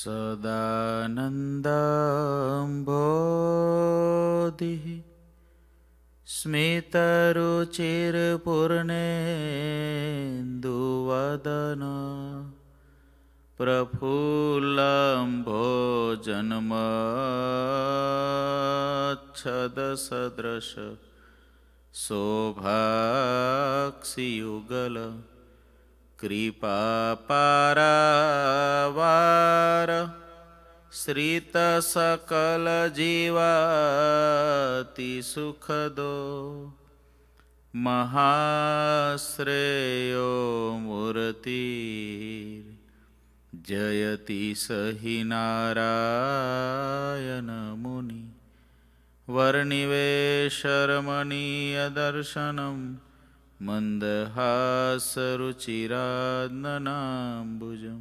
सदानन्दाम्बोधिः स्मितरुचिरपूर्णेन्दुवदन प्रफुल्लम्भो जन्मच्छदसदृश शोभाक्षियुगल કૃપાપારાવાર શ્રીત સકલ જીવાતિ સુખદો મહાશ્રેયો મૂર્તિ જયતિ સહી નારાયણ મુનિ વર્ણિવે શર્મણીય દર્શનમ मन्दहासरुचिरान्दनाम्बुजं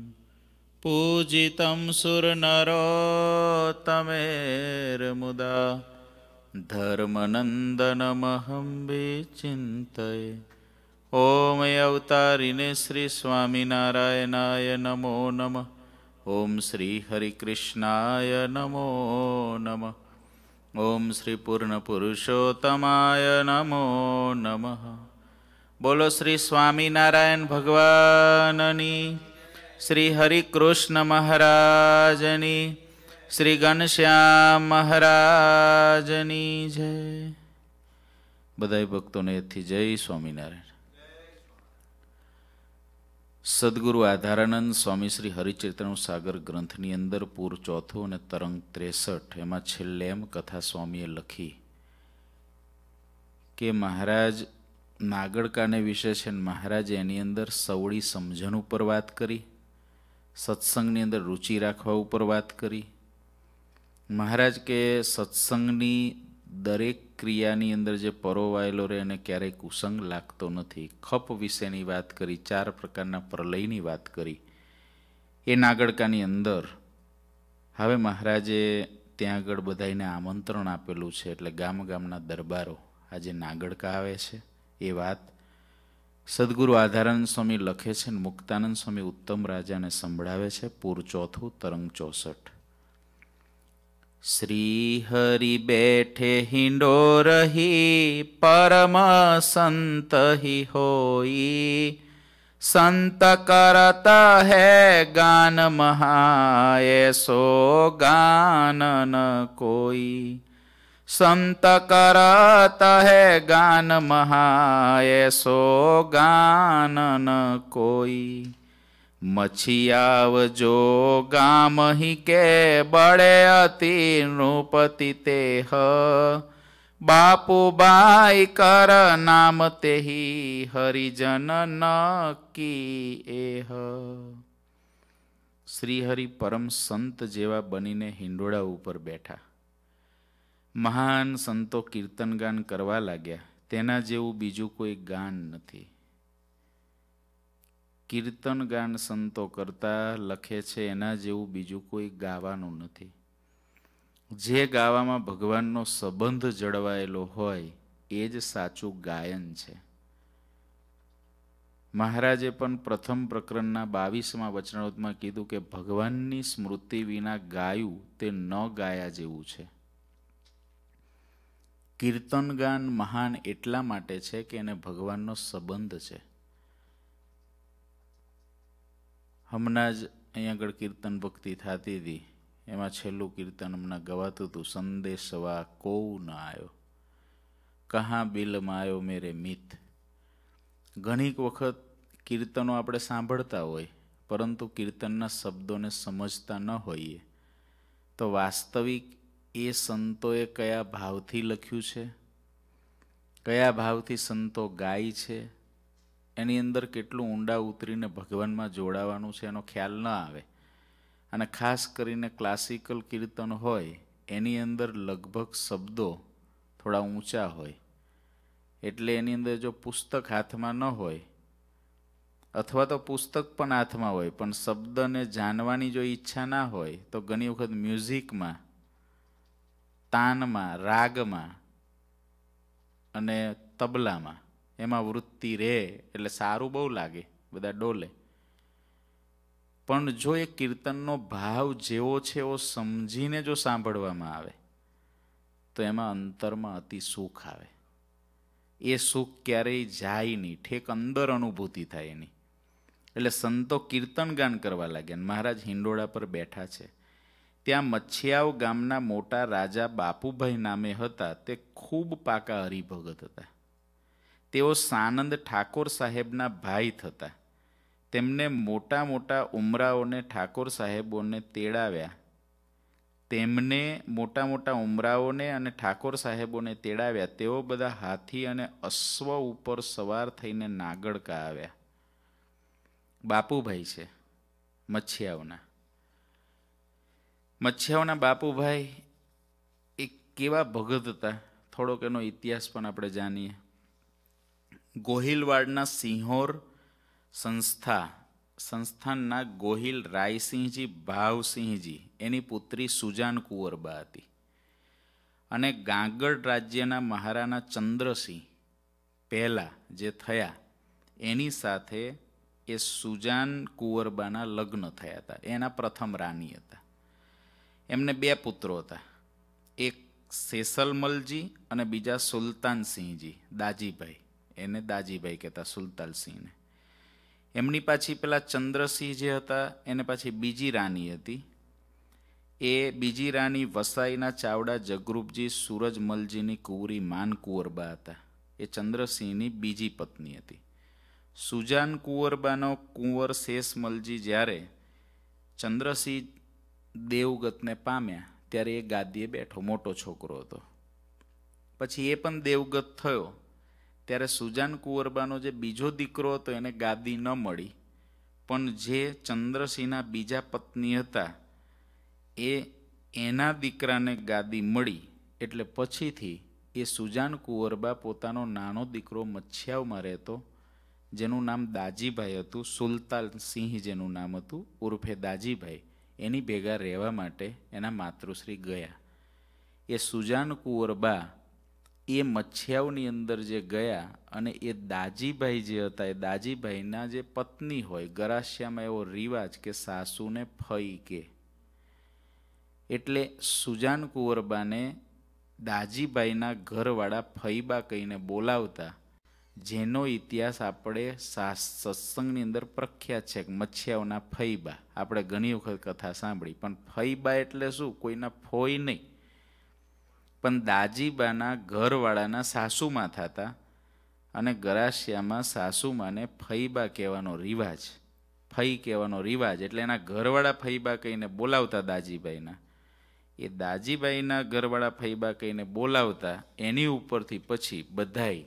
पूजितं सुरनरोत्तमेर्मुदा धर्मनन्दनमहं विचिन्तये ॐ अवतारिणे श्रीस्वामिनारायणाय नमो नमः ॐ श्रीहरिकृष्णाय नमो नमः ॐ श्रीपूर्णपुरुषोत्तमाय नमो नमः બોલો શ્રી સ્વામિનારાયણ ભગવાનની શ્રી હરિકૃષ્ણ મહારાજની શ્રી ઘનશ્યામ મહારાજની જય બધા ભક્તોને એથી જય સ્વામિનારાયણ સદગુરુ આધારાનંદ સ્વામી શ્રી હરિચરિત્રનું સાગર ગ્રંથની અંદર પૂર ચોથો અને તરંગ ત્રેસઠ એમાં છેલ્લે એમ કથા સ્વામીએ લખી કે મહારાજ નાગડકાને વિશે છે મહારાજે એની અંદર સવળી સમજણ ઉપર વાત કરી સત્સંગની અંદર રુચિ રાખવા ઉપર વાત કરી મહારાજ કે સત્સંગની દરેક ક્રિયાની અંદર જે પરોવાયેલો રહે એને ક્યારેય કુસંગ લાગતો નથી ખપ વિશેની વાત કરી ચાર પ્રકારના પ્રલયની વાત કરી એ નાગડકાની અંદર હવે મહારાજે ત્યાં આગળ બધાને આમંત્રણ આપેલું છે એટલે ગામ ગામના દરબારો આજે નાગડકા આવે છે એ વાત સદગુરુ આધારાનંદ સ્વામી લખે છે ને મુક્તાનંદ સ્વામી ઉત્તમ રાજાને સંભળાવે છે પૂર ચોથું તરંગ ચોસઠ શ્રી હરિ બેઠે હિંડો રહી પરમ સંત હિ હોઈ સંત કરતા હે ગાન મહાય સો ગાન કોઈ संत करत है गान महाए सो गान न कोई मछियाव जो गाम ही के बड़े अति नृपति ते ह बापू बाई कर नाम ते ही हरिजन न की एह શ્રીહરિ પરમ સંત જેવા બનીને હિંડોળા ઉપર બેઠા મહાન સંતો કીર્તન ગાન કરવા લાગ્યા તેના જેવું બીજું કોઈ ગાન નથી કીર્તન ગાન સંતો કરતા લખે છે એના જેવું બીજું કોઈ ગાવાનું નથી જે ગાવામાં ભગવાનનો સંબંધ જળવાયેલો હોય એ જ સાચું ગાયન છે મહારાજે પણ પ્રથમ પ્રકરણના બાવીસમાં વચનાવતમાં કીધું કે ભગવાનની સ્મૃતિ વિના ગાયું તે ન ગાયા જેવું છે કીર્તન ગાન મહાન એટલા માટે છે કે એને ભગવાનનો સંબંધ છે હમણાં જ અહીંયા આગળ કીર્તન ભક્તિ થતી હતી એમાં છેલ્લું કીર્તન હમણાં ગવાતું હતું સંદેશવા કોઉ ન આવ્યો કહા બિલમાં આવ્યો મેરે મિત ઘણીક વખત કીર્તનો આપણે સાંભળતા હોય પરંતુ કીર્તનના શબ્દોને સમજતા ન હોઈએ તો વાસ્તવિક એ સંતોએ કયા ભાવથી લખ્યું છે કયા ભાવથી સંતો ગાય છે એની અંદર કેટલું ઊંડા ઉતરીને ભગવાનમાં જોડાવાનું છે એનો ખ્યાલ ન આવે અને ખાસ કરીને ક્લાસિકલ કીર્તન હોય એની અંદર લગભગ શબ્દો થોડા ઊંચા હોય એટલે એની અંદર જો પુસ્તક હાથમાં ન હોય અથવા તો પુસ્તક પણ હાથમાં હોય પણ શબ્દને જાણવાની જો ઈચ્છા ના હોય તો ઘણી વખત મ્યુઝિકમાં તાનમાં રાગમાં અને તબલામાં એમાં વૃત્તિ રહે એટલે સારું બહુ લાગે બધા ડોલે પણ જો એ કીર્તનનો ભાવ જેવો છે એવો સમજીને જો સાંભળવામાં આવે તો એમાં અંતરમાં અતિ સુખ આવે એ સુખ ક્યારેય જાય નહીં ઠેક અંદર અનુભૂતિ થાય એની એટલે સંતો કીર્તન ગાન કરવા લાગ્યા મહારાજ હિંડોળા પર બેઠા છે ત્યાં મચ્છિયાવ ગામના મોટા રાજા બાપુભાઈ નામે હતા તે ખૂબ પાકા હરિભગત હતા તેઓ સાનંદ ઠાકોર સાહેબના ભાઈ થતા તેમને મોટા મોટા ઉમરાઓને ઠાકોર સાહેબોને તેડાવ્યા તેમને મોટા મોટા ઉમરાઓને અને ઠાકોર સાહેબોને તેડાવ્યા તેઓ બધા હાથી અને અશ્વ ઉપર સવાર થઈને નાગડકા આવ્યા બાપુભાઈ છે મચ્છિયાઓના મચ્છાઓના બાપુભાઈ એ કેવા ભગત હતા થોડોક એનો ઇતિહાસ પણ આપણે જાણીએ ગોહિલવાડના સિંહોર સંસ્થા સંસ્થાનના ગોહિલ રાયસિંહજી ભાવસિંહજી એની પુત્રી સુજાન કુંવરબા હતી અને ગાંગડ રાજ્યના મહારાણા ચંદ્રસિંહ પહેલાં જે થયા એની સાથે એ સુજાન કુંવરબાના લગ્ન થયા હતા એના પ્રથમ રાની હતા એમને બે પુત્રો હતા એક સેસલમલજી અને બીજા સુલતાનસિંહજી દાજીભાઈ એને દાજીભાઈ કહેતા સુલતાનસિંહને એમની પાછી પેલા ચંદ્રસિંહ જે હતા એને પાછી બીજી રાની હતી એ બીજી રાની વસાઈના ચાવડા જગરૂપજી સૂરજમલજીની કુંવરી માન કુંવરબા હતા એ ચંદ્રસિંહની બીજી પત્ની હતી સુજાન કુંવરબાનો કુંવર શેષમલજી જ્યારે ચંદ્રસિંહ દેવગતને પામ્યા ત્યારે એ ગાદીએ બેઠો મોટો છોકરો હતો પછી એ પણ દેવગત થયો ત્યારે સુજાન કુંવરબાનો જે બીજો દીકરો હતો એને ગાદી ન મળી પણ જે ચંદ્રસિંહના બીજા પત્ની હતા એ એના દીકરાને ગાદી મળી એટલે પછીથી એ સુજાન કુંવરબા પોતાનો નાનો દીકરો મચ્છિયાવમાં રહેતો જેનું નામ દાજીભાઈ હતું સુલતાનસિંહ જેનું નામ હતું ઉર્ફે દાજીભાઈ એની ભેગા રહેવા માટે એના માતૃશ્રી ગયા એ સુજાન કુંવરબા એ મચ્છિયાઓની અંદર જે ગયા અને એ દાજીભાઈ જે હતા એ દાજીભાઈના જે પત્ની હોય ગરાશિયામાં એવો રિવાજ કે સાસુને ફઈ કે એટલે સુજાન કુંવરબાને દાજીભાઈના ઘરવાળા ફઈબા કહીને બોલાવતા જેનો ઇતિહાસ આપણે સત્સંગની અંદર પ્રખ્યાત છે મચ્છિયાઓના ફૈબા આપણે ઘણી વખત કથા સાંભળી પણ ફૈબા એટલે શું કોઈના ફોઈ નહીં પણ દાજીબાના ઘરવાળાના સાસુમાં થતા અને ગરાસિયામાં સાસુમાને ફૈબા કહેવાનો રિવાજ ફઈ કહેવાનો રિવાજ એટલે એના ઘરવાળા ફૈબા કહીને બોલાવતા દાજીબાઈના એ દાજીબાઈના ઘરવાળા ફૈબા કહીને બોલાવતા એની ઉપરથી પછી બધાય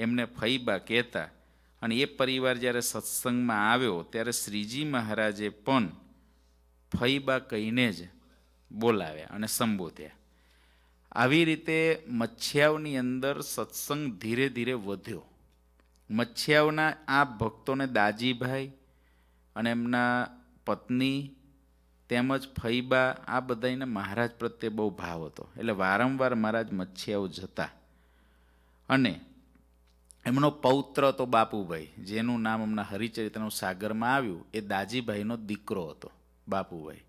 એમને ફઈબા કહેતા અને એ પરિવાર જ્યારે સત્સંગમાં આવ્યો ત્યારે શ્રીજી મહારાજે પણ ફઈબા કહીને જ બોલાવ્યા અને સંબોધ્યા આવી રીતે મચ્છિયાઓની અંદર સત્સંગ ધીરે ધીરે વધ્યો મચ્છિયાઓના આ ભક્તોને દાજીભાઈ અને એમના પત્ની તેમજ ફઈબા આ બધાને મહારાજ પ્રત્યે બહુ ભાવ હતો એટલે વારંવાર મહારાજ મચ્છિયાઓ જતા અને એમનો પૌત્ર હતો બાપુભાઈ જેનું નામ હમણાં હરિચરિત્રનું સાગરમાં આવ્યું એ દાજીભાઈનો દીકરો હતો બાપુભાઈ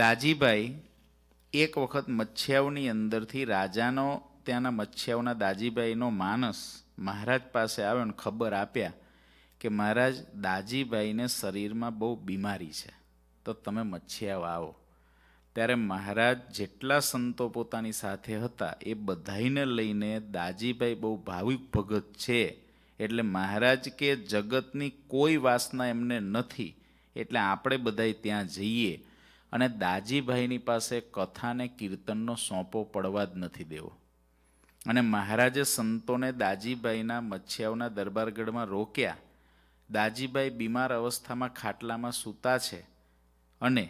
દાજીભાઈ એક વખત મચ્છિયાઓની અંદરથી રાજાનો ત્યાંના મચ્છિયાઓના દાજીભાઈનો માનસ મહારાજ પાસે આવ્યો અને ખબર આપ્યા કે મહારાજ દાજીભાઈને શરીરમાં બહુ બીમારી છે તો તમે મચ્છિયાઓ આવો ત્યારે મહારાજ જેટલા સંતો પોતાની સાથે હતા એ બધાઈને લઈને દાજીભાઈ બહુ ભાવિક ભગત છે એટલે મહારાજ કે જગતની કોઈ વાસના એમને નથી એટલે આપણે બધાય ત્યાં જઈએ અને દાજીભાઈની પાસે કથાને કીર્તનનો સોંપો પડવા જ નથી દેવો અને મહારાજે સંતોને દાજીભાઈના મચ્છિયાઓના દરબારગઢમાં રોક્યા દાજીભાઈ બીમાર અવસ્થામાં ખાટલામાં સૂતા છે અને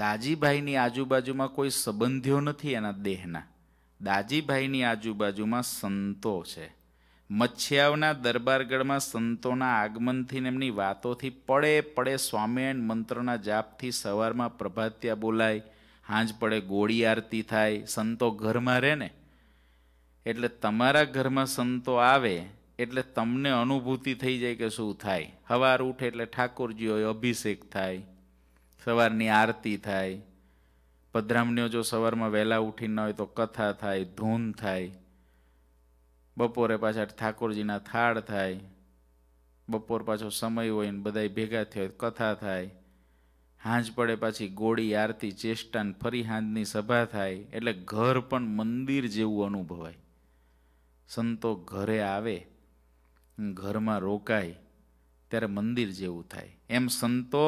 દાજીભાઈની આજુબાજુમાં કોઈ સંબંધીઓ નથી એના દેહના દાજીભાઈની આજુબાજુમાં સંતો છે મચ્છિયાઓના દરબારગઢમાં સંતોના આગમનથી ને એમની વાતોથી પડે પડે સ્વામિનારાયણ મંત્રના જાપથી સવારમાં પ્રભાત્યા બોલાય હાંજ પડે ગોળી આરતી થાય સંતો ઘરમાં રહે ને એટલે તમારા ઘરમાં સંતો આવે એટલે તમને અનુભૂતિ થઈ જાય કે શું થાય સવાર ઉઠે એટલે ઠાકોરજી અભિષેક થાય સવારની આરતી થાય પધરામણીઓ જો સવારમાં વહેલા ઉઠી ન હોય તો કથા થાય ધૂન થાય બપોરે પાછા ઠાકોરજીના થાળ થાય બપોર પાછો સમય હોય ને બધા ભેગા થયા હોય કથા થાય હાંજ પડે પાછી ગોળી આરતી ચેષ્ટાન ફરી હાંજની સભા થાય એટલે ઘર પણ મંદિર જેવું અનુભવાય સંતો ઘરે આવે ઘરમાં રોકાય ત્યારે મંદિર જેવું થાય એમ સંતો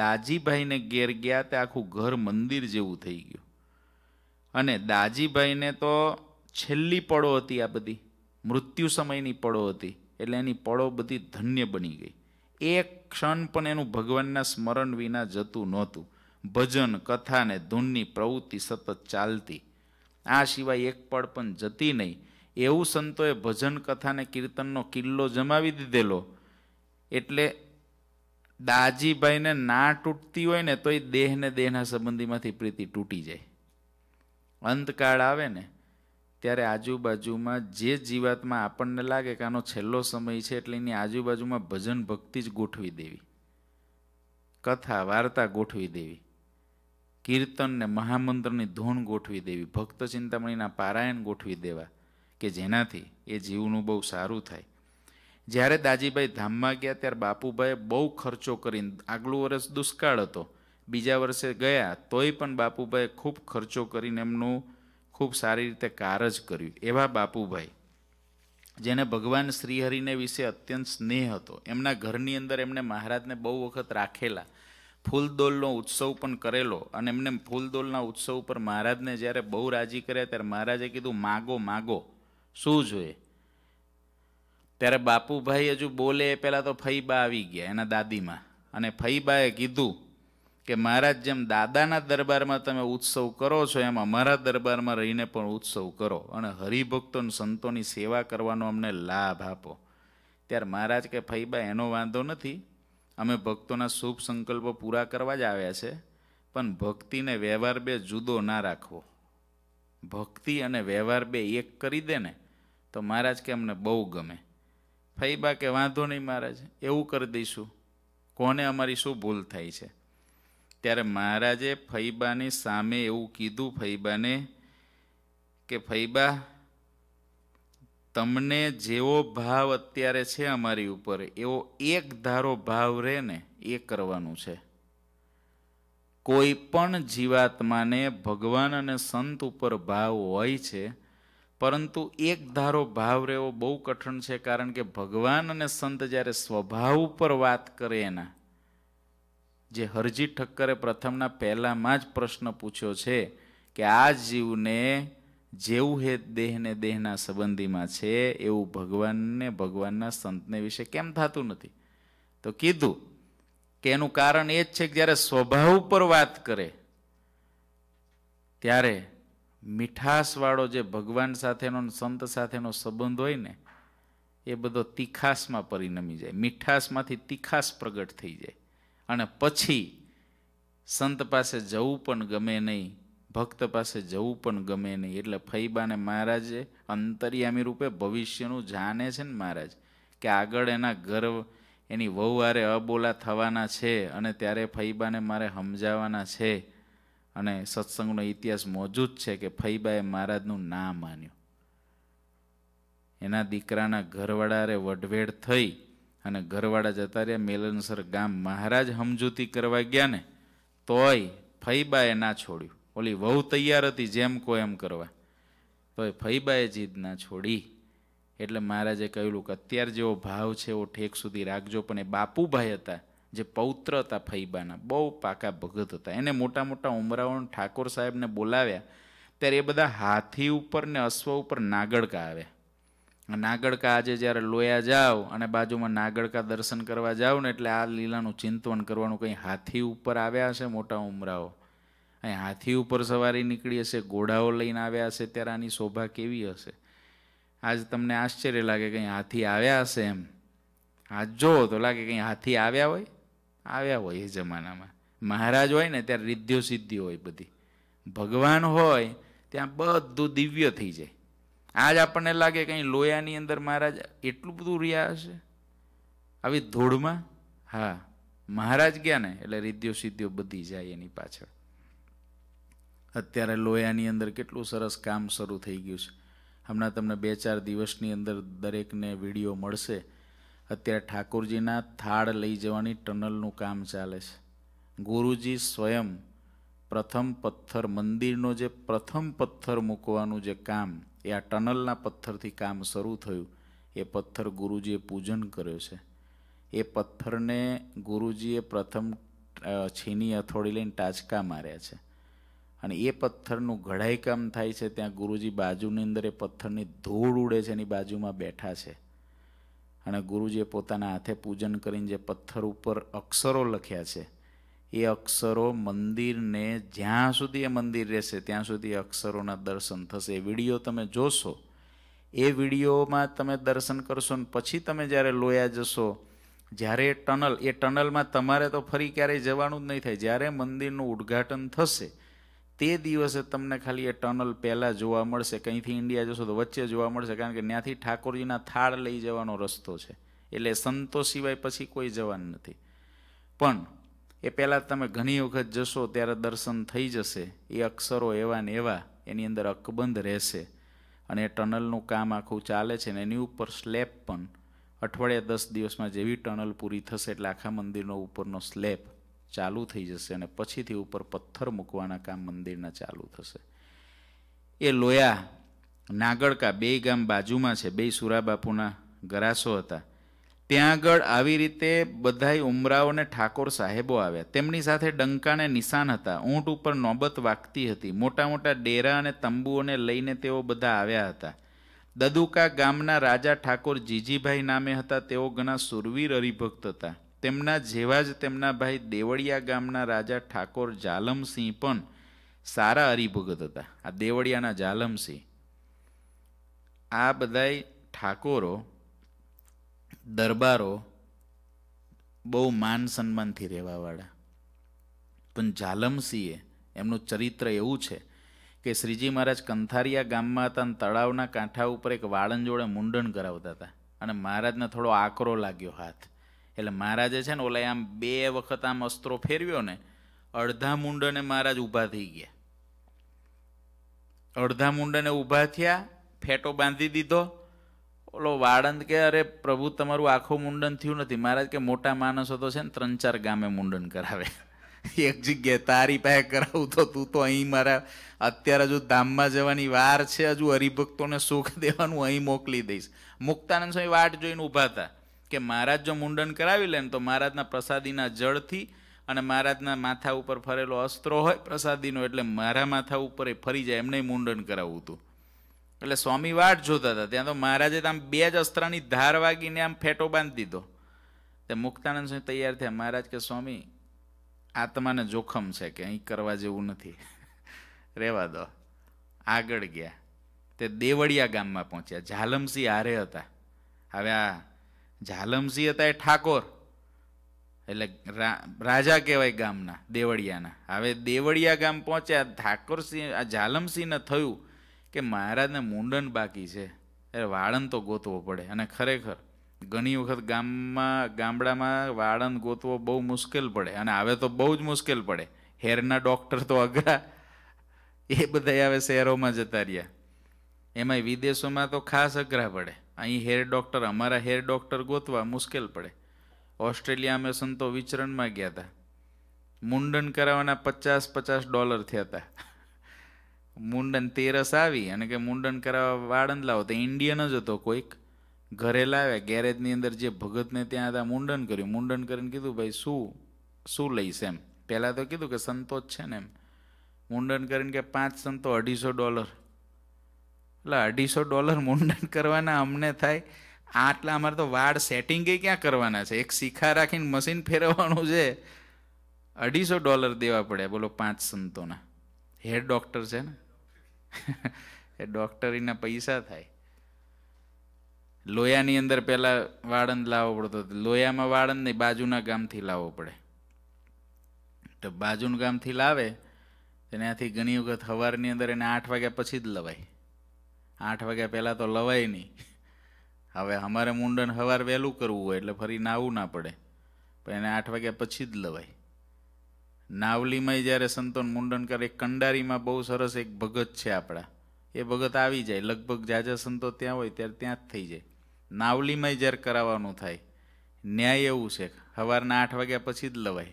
દાજીભાઈને ઘેર ગયા તે આખું ઘર મંદિર જેવું થઈ ગયું અને દાજીભાઈને તો છેલ્લી પળો હતી આ બધી મૃત્યુ સમયની પળો હતી એટલે એની પળો બધી ધન્ય બની ગઈ એક ક્ષણ પણ એનું ભગવાનના સ્મરણ વિના જતું નહોતું ભજન કથા ને ધૂનની પ્રવૃત્તિ સતત ચાલતી આ સિવાય એક પળ પણ જતી નહીં એવું સંતોએ ભજન કથાને કીર્તનનો કિલ્લો જમાવી દીધેલો એટલે દાજીભાઈને ના તૂટતી હોય ને તોય દેહને દેહના સંબંધીમાંથી પ્રીતિ તૂટી જાય અંતકાળ આવે ને ત્યારે આજુબાજુમાં જે જીવાતમાં આપણને લાગે કે આનો છેલ્લો સમય છે એટલે એની આજુબાજુમાં ભજન ભક્તિ જ ગોઠવી દેવી કથા વાર્તા ગોઠવી દેવી કીર્તન ને મહામંત્રની ધૂન ગોઠવી દેવી ભક્ત ચિંતામણીના પારાયણ ગોઠવી દેવા કે જેનાથી એ જીવનું બહુ સારું થાય જ્યારે દાજીભાઈ ધામમાં ગયા ત્યારે બાપુભાઈએ બહુ ખર્ચો કરીને આગલું વર્ષ દુષ્કાળ હતો બીજા વર્ષે ગયા તોય પણ બાપુભાઈએ ખૂબ ખર્ચો કરીને એમનું ખૂબ સારી રીતે કારજ કર્યું એવા બાપુભાઈ જેને ભગવાન શ્રીહરિને વિશે અત્યંત સ્નેહ હતો એમના ઘરની અંદર એમને મહારાજને બહુ વખત રાખેલા ફૂલદોલનો ઉત્સવ પણ કરેલો અને એમને ફૂલદોલના ઉત્સવ ઉપર મહારાજને જ્યારે બહુ રાજી કર્યા ત્યારે મહારાજે કીધું માગો માગો શું જોઈએ ત્યારે બાપુભાઈ હજુ બોલે એ પહેલાં તો ફઈબા આવી ગયા એના દાદીમાં અને ફઈબાએ કીધું કે મહારાજ જેમ દાદાના દરબારમાં તમે ઉત્સવ કરો છો એમ અમારા દરબારમાં રહીને પણ ઉત્સવ કરો અને હરિભક્તો સંતોની સેવા કરવાનો અમને લાભ આપો ત્યારે મહારાજ કે ફઈબા એનો વાંધો નથી અમે ભક્તોના શુભ સંકલ્પો પૂરા કરવા જ આવ્યા છે પણ ભક્તિને વ્યવહાર બે જુદો ના રાખવો ભક્તિ અને વ્યવહાર બે એક કરી દે ને તો મહારાજ કે અમને બહુ ગમે ફૈબા કે વાંધો નહીં મહારાજ એવું કરી દઈશું કોને અમારી શું ભૂલ થાય છે ત્યારે મહારાજે ફૈબાની સામે એવું કીધું ફૈબાને કે ફૈબા તમને જેવો ભાવ અત્યારે છે અમારી ઉપર એવો એક ધારો ભાવ રહે ને એ કરવાનું છે કોઈ પણ જીવાત્માને ભગવાન અને સંત ઉપર ભાવ હોય છે પરંતુ એક ધારો ભાવ રહેવો બહુ કઠણ છે કારણ કે ભગવાન અને સંત જ્યારે સ્વભાવ ઉપર વાત કરે એના જે હરજી ઠક્કરે પ્રથમના પહેલામાં જ પ્રશ્ન પૂછ્યો છે કે આ જીવને જેવું હે દેહને દેહના સંબંધીમાં છે એવું ભગવાનને ભગવાનના સંતને વિશે કેમ થતું નથી તો કીધું કે એનું કારણ એ જ છે કે જ્યારે સ્વભાવ ઉપર વાત કરે ત્યારે મીઠાશવાળો જે ભગવાન સાથેનો સંત સાથેનો સંબંધ હોય ને એ બધો તીખાસમાં પરિણમી જાય મીઠાશમાંથી તીખાસ પ્રગટ થઈ જાય અને પછી સંત પાસે જવું પણ ગમે નહીં ભક્ત પાસે જવું પણ ગમે નહીં એટલે ફૈબાને મહારાજે અંતર્યામી રૂપે ભવિષ્યનું જાણે છે ને મહારાજ કે આગળ એના ગર્વ એની વહુવારે અબોલા થવાના છે અને ત્યારે ફૈબાને મારે સમજાવવાના છે અને સત્સંગનો ઇતિહાસ મોજૂદ છે કે ફઈબાએ મહારાજનું ના માન્યું એના દીકરાના ઘરવાળારે વઢવેડ થઈ અને ઘરવાળા જતા રહ્યા મેલનસર ગામ મહારાજ સમજૂતી કરવા ગયા ને તોય ફઈબાએ ના છોડ્યું ઓલી વહુ તૈયાર હતી જેમ કો એમ કરવા તોય ફઈબાએ જીદ ના છોડી એટલે મહારાજે કહ્યું કે અત્યારે જેવો ભાવ છે એવો ઠેક સુધી રાખજો પણ એ બાપુભાઈ હતા જે પૌત્ર હતા ફૈબાના બહુ પાકા ભગત હતા એને મોટા મોટા ઉમરાઓને ઠાકોર સાહેબને બોલાવ્યા ત્યારે એ બધા હાથી ઉપર ને અશ્વ ઉપર નાગડકા આવ્યા નાગડકા આજે જ્યારે લોયા જાઓ અને બાજુમાં નાગડકા દર્શન કરવા જાઓ ને એટલે આ લીલાનું ચિંતવન કરવાનું કંઈ હાથી ઉપર આવ્યા હશે મોટા ઉમરાઓ અહીં હાથી ઉપર સવારી નીકળી હશે ઘોડાઓ લઈને આવ્યા હશે ત્યારે આની શોભા કેવી હશે આજ તમને આશ્ચર્ય લાગે કંઈ હાથી આવ્યા હશે એમ હાથ જો તો લાગે કંઈ હાથી આવ્યા હોય આવ્યા હોય એ જમાનામાં મહારાજ હોય ને ત્યારે રીદ્ધિઓ સિદ્ધિ હોય બધી ભગવાન હોય ત્યાં બધું દિવ્ય થઈ જાય આજ આપણને લાગે કંઈ લોયાની અંદર મહારાજ એટલું બધું રહ્યા હશે આવી ધૂળમાં હા મહારાજ ગયા ને એટલે રીદ્ધિઓ સિદ્ધિઓ બધી જાય એની પાછળ અત્યારે લોયાની અંદર કેટલું સરસ કામ શરૂ થઈ ગયું છે હમણાં તમને બે ચાર દિવસની અંદર દરેકને વિડીયો મળશે અત્યારે ઠાકોરજીના થાળ લઈ જવાની ટનલનું કામ ચાલે છે ગુરુજી સ્વયં પ્રથમ પથ્થર મંદિરનો જે પ્રથમ પથ્થર મૂકવાનું જે કામ એ આ ટનલના પથ્થરથી કામ શરૂ થયું એ પથ્થર ગુરુજીએ પૂજન કર્યો છે એ પથ્થરને ગુરુજીએ પ્રથમ છીની અથોડી લઈને ટાચકા માર્યા છે અને એ પથ્થરનું ઘડાઈ કામ થાય છે ત્યાં ગુરુજી બાજુની અંદર એ પથ્થરની ધૂળ ઉડે છે એની બાજુમાં બેઠા છે અને ગુરુજીએ પોતાના હાથે પૂજન કરીને જે પથ્થર ઉપર અક્ષરો લખ્યા છે એ અક્ષરો મંદિરને જ્યાં સુધી એ મંદિર રહેશે ત્યાં સુધી અક્ષરોના દર્શન થશે એ વિડીયો તમે જોશો એ વિડીયોમાં તમે દર્શન કરશો ને પછી તમે જ્યારે લોયા જશો જ્યારે એ ટનલ એ ટનલમાં તમારે તો ફરી ક્યારેય જવાનું જ નહીં થાય જ્યારે મંદિરનું ઉદઘાટન થશે તે દિવસે તમને ખાલી એ ટનલ પહેલાં જોવા મળશે કંઈથી ઇન્ડિયા જશો તો વચ્ચે જોવા મળશે કારણ કે ત્યાંથી ઠાકોરજીના થાળ લઈ જવાનો રસ્તો છે એટલે સંતો સિવાય પછી કોઈ જવાનું નથી પણ એ પહેલાં તમે ઘણી વખત જશો ત્યારે દર્શન થઈ જશે એ અક્ષરો એવા ને એવા એની અંદર અકબંધ રહેશે અને એ ટનલનું કામ આખું ચાલે છે ને એની ઉપર સ્લેબ પણ અઠવાડિયા દસ દિવસમાં જેવી ટનલ પૂરી થશે એટલે આખા મંદિરનો ઉપરનો સ્લેબ ચાલુ થઈ જશે અને પછીથી ઉપર પથ્થર મૂકવાના કામ મંદિરના ચાલુ થશે એ લોયા નાગળકા બે ગામ બાજુમાં છે બે સુરાબાપુના ગરાસો હતા ત્યાં આગળ આવી રીતે બધાય ઉમરાઓને ઠાકોર સાહેબો આવ્યા તેમની સાથે ડંકાને નિશાન હતા ઊંટ ઉપર નોબત વાગતી હતી મોટા મોટા ડેરા અને તંબુઓને લઈને તેઓ બધા આવ્યા હતા દદુકા ગામના રાજા ઠાકોર જીજીભાઈ નામે હતા તેઓ ઘણા સુરવીર હરિભક્ત હતા તેમના જેવા જ તેમના ભાઈ દેવળિયા ગામના રાજા ઠાકોર જાલમસિંહ પણ સારા હરિભગત હતા આ દેવળિયાના જાલમસિંહ આ બધાય ઠાકોરો દરબારો બહુ માન સન્માનથી રહેવાવાળા પણ જાલમસિંહે એમનું ચરિત્ર એવું છે કે શ્રીજી મહારાજ કંથારિયા ગામમાં હતા અને તળાવના કાંઠા ઉપર એક વાળંદ જોડે મુંડન કરાવતા હતા અને મહારાજને થોડો આકરો લાગ્યો હાથ એટલે મહારાજે છે ને ઓલા આમ બે વખત આમ અસ્ત્રો ફેરવ્યો ને અડધા મુંડને મહારાજ ઊભા થઈ ગયા અડધા મુંડને ઊભા થયા ફેટો બાંધી દીધો ઓલો વાળંદ કે અરે પ્રભુ તમારું આખું મુંડન થયું નથી મહારાજ કે મોટા માણસો તો છે ને ત્રણ ચાર ગામે મુંડન કરાવે એક જગ્યાએ તારી પાસે કરાવું તો તું તો અહીં મારા અત્યારે હજુ ધામમાં જવાની વાર છે હજુ હરિભક્તોને સુખ દેવાનું અહીં મોકલી દઈશ મુક્તાનંદ સ્વામી વાટ જોઈને ઊભા હતા કે મહારાજ જો મુંડન કરાવી લે તો મહારાજના પ્રસાદીના જળથી અને મહારાજના માથા ઉપર ફરેલો અસ્ત્રો હોય પ્રસાદીનો એટલે મારા માથા ઉપર એ ફરી જાય એમને મુંડન કરાવવું હતું એટલે સ્વામી વાટ જોતા હતા ત્યાં તો મહારાજે આમ બે જ અસ્ત્રની ધાર વાગીને આમ ફેટો બાંધી દીધો તે મુક્તાનંદ સ્વામી તૈયાર થયા મહારાજ કે સ્વામી આત્માને જોખમ છે કે અહીં કરવા જેવું નથી રહેવા દો આગળ ગયા તે દેવળિયા ગામમાં પહોંચ્યા ઝાલમસિંહ હારે હતા હવે આ ઝાલમસિંહ હતા એ ઠાકોર એટલે રાજા કહેવાય ગામના દેવળિયાના હવે દેવળિયા ગામ પહોંચ્યા ઠાકોરસિંહ આ ઝાલમસિંહને થયું કે મહારાજને મુંડન બાકી છે એટલે વાળન તો ગોતવો પડે અને ખરેખર ઘણી વખત ગામમાં ગામડામાં વાળન ગોતવો બહુ મુશ્કેલ પડે અને હવે તો બહુ જ મુશ્કેલ પડે હેરના ડૉક્ટર તો અઘરા એ બધા હવે શહેરોમાં જતા રહ્યા એમાંય વિદેશોમાં તો ખાસ અઘરા પડે અહીં હેર ડૉક્ટર અમારા હેર ડૉક્ટર ગોતવા મુશ્કેલ પડે ઓસ્ટ્રેલિયા અમે સંતો વિચરણમાં ગયા હતા મુંડન કરાવવાના પચાસ પચાસ ડોલર થયા હતા મુંડન તેરસ આવી અને કે મુંડન કરાવવા વાળંદ લાવો તો ઇન્ડિયન જ હતો કોઈક ઘરે લાવ્યા ગેરેજની અંદર જે ભગતને ત્યાં હતા મુંડન કર્યું મુંડન કરીને કીધું ભાઈ શું શું લઈશ એમ પહેલાં તો કીધું કે સંતો જ છે ને એમ મુંડન કરીને કે પાંચ સંતો અઢીસો ડોલર એટલે અઢીસો ડોલર મુંડન કરવાના અમને થાય આટલા અમારે તો વાળ સેટિંગે ક્યાં કરવાના છે એક શીખા રાખીને મશીન ફેરવવાનું છે અઢીસો ડોલર દેવા પડે બોલો પાંચ સંતોના હેડ ડૉક્ટર છે ને એ ડૉક્ટરીના પૈસા થાય લોયાની અંદર પહેલાં વાળંદ લાવવો પડતો લોયામાં વાળંદ નહીં બાજુના ગામથી લાવવો પડે તો બાજુના ગામથી લાવે ત્યાંથી ઘણી વખત સવારની અંદર એને આઠ વાગ્યા પછી જ લવાય આઠ વાગ્યા પહેલાં તો લવાય નહીં હવે અમારે મુંડન સવાર વહેલું કરવું હોય એટલે ફરી નાહવું ના પડે પણ એને આઠ વાગ્યા પછી જ લવાય નાવલીમાં જ્યારે સંતોન મુંડન કરે કંડારીમાં બહુ સરસ એક ભગત છે આપણા એ ભગત આવી જાય લગભગ જાજા સંતો ત્યાં હોય ત્યારે ત્યાં જ થઈ જાય નાવલીમાં જ્યારે કરાવવાનું થાય ન્યાય એવું છે સવારના આઠ વાગ્યા પછી જ લવાય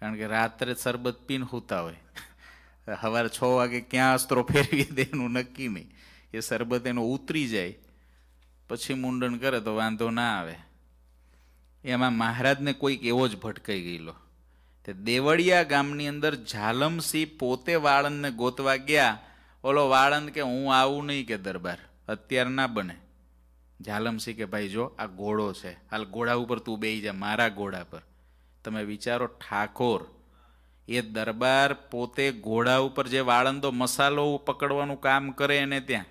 કારણ કે રાત્રે શરબત પીને હોતા હોય સવારે છ વાગે ક્યાં અસ્ત્રો ફેરવી દે એનું નક્કી નહીં એ શરબત એનો ઉતરી જાય પછી મુંડન કરે તો વાંધો ના આવે એમાં મહારાજને કોઈક એવો જ ભટકાઈ ગયેલો તે દેવળિયા ગામની અંદર ઝાલમસિંહ પોતે વાળંદને ગોતવા ગયા ઓલો વાળંદ કે હું આવું નહીં કે દરબાર અત્યાર ના બને ઝાલમસિંહ કે ભાઈ જો આ ઘોડો છે હાલ ઘોડા ઉપર તું બેહી જા મારા ઘોડા પર તમે વિચારો ઠાકોર એ દરબાર પોતે ઘોડા ઉપર જે વાળંદો મસાલો પકડવાનું કામ કરે એને ત્યાં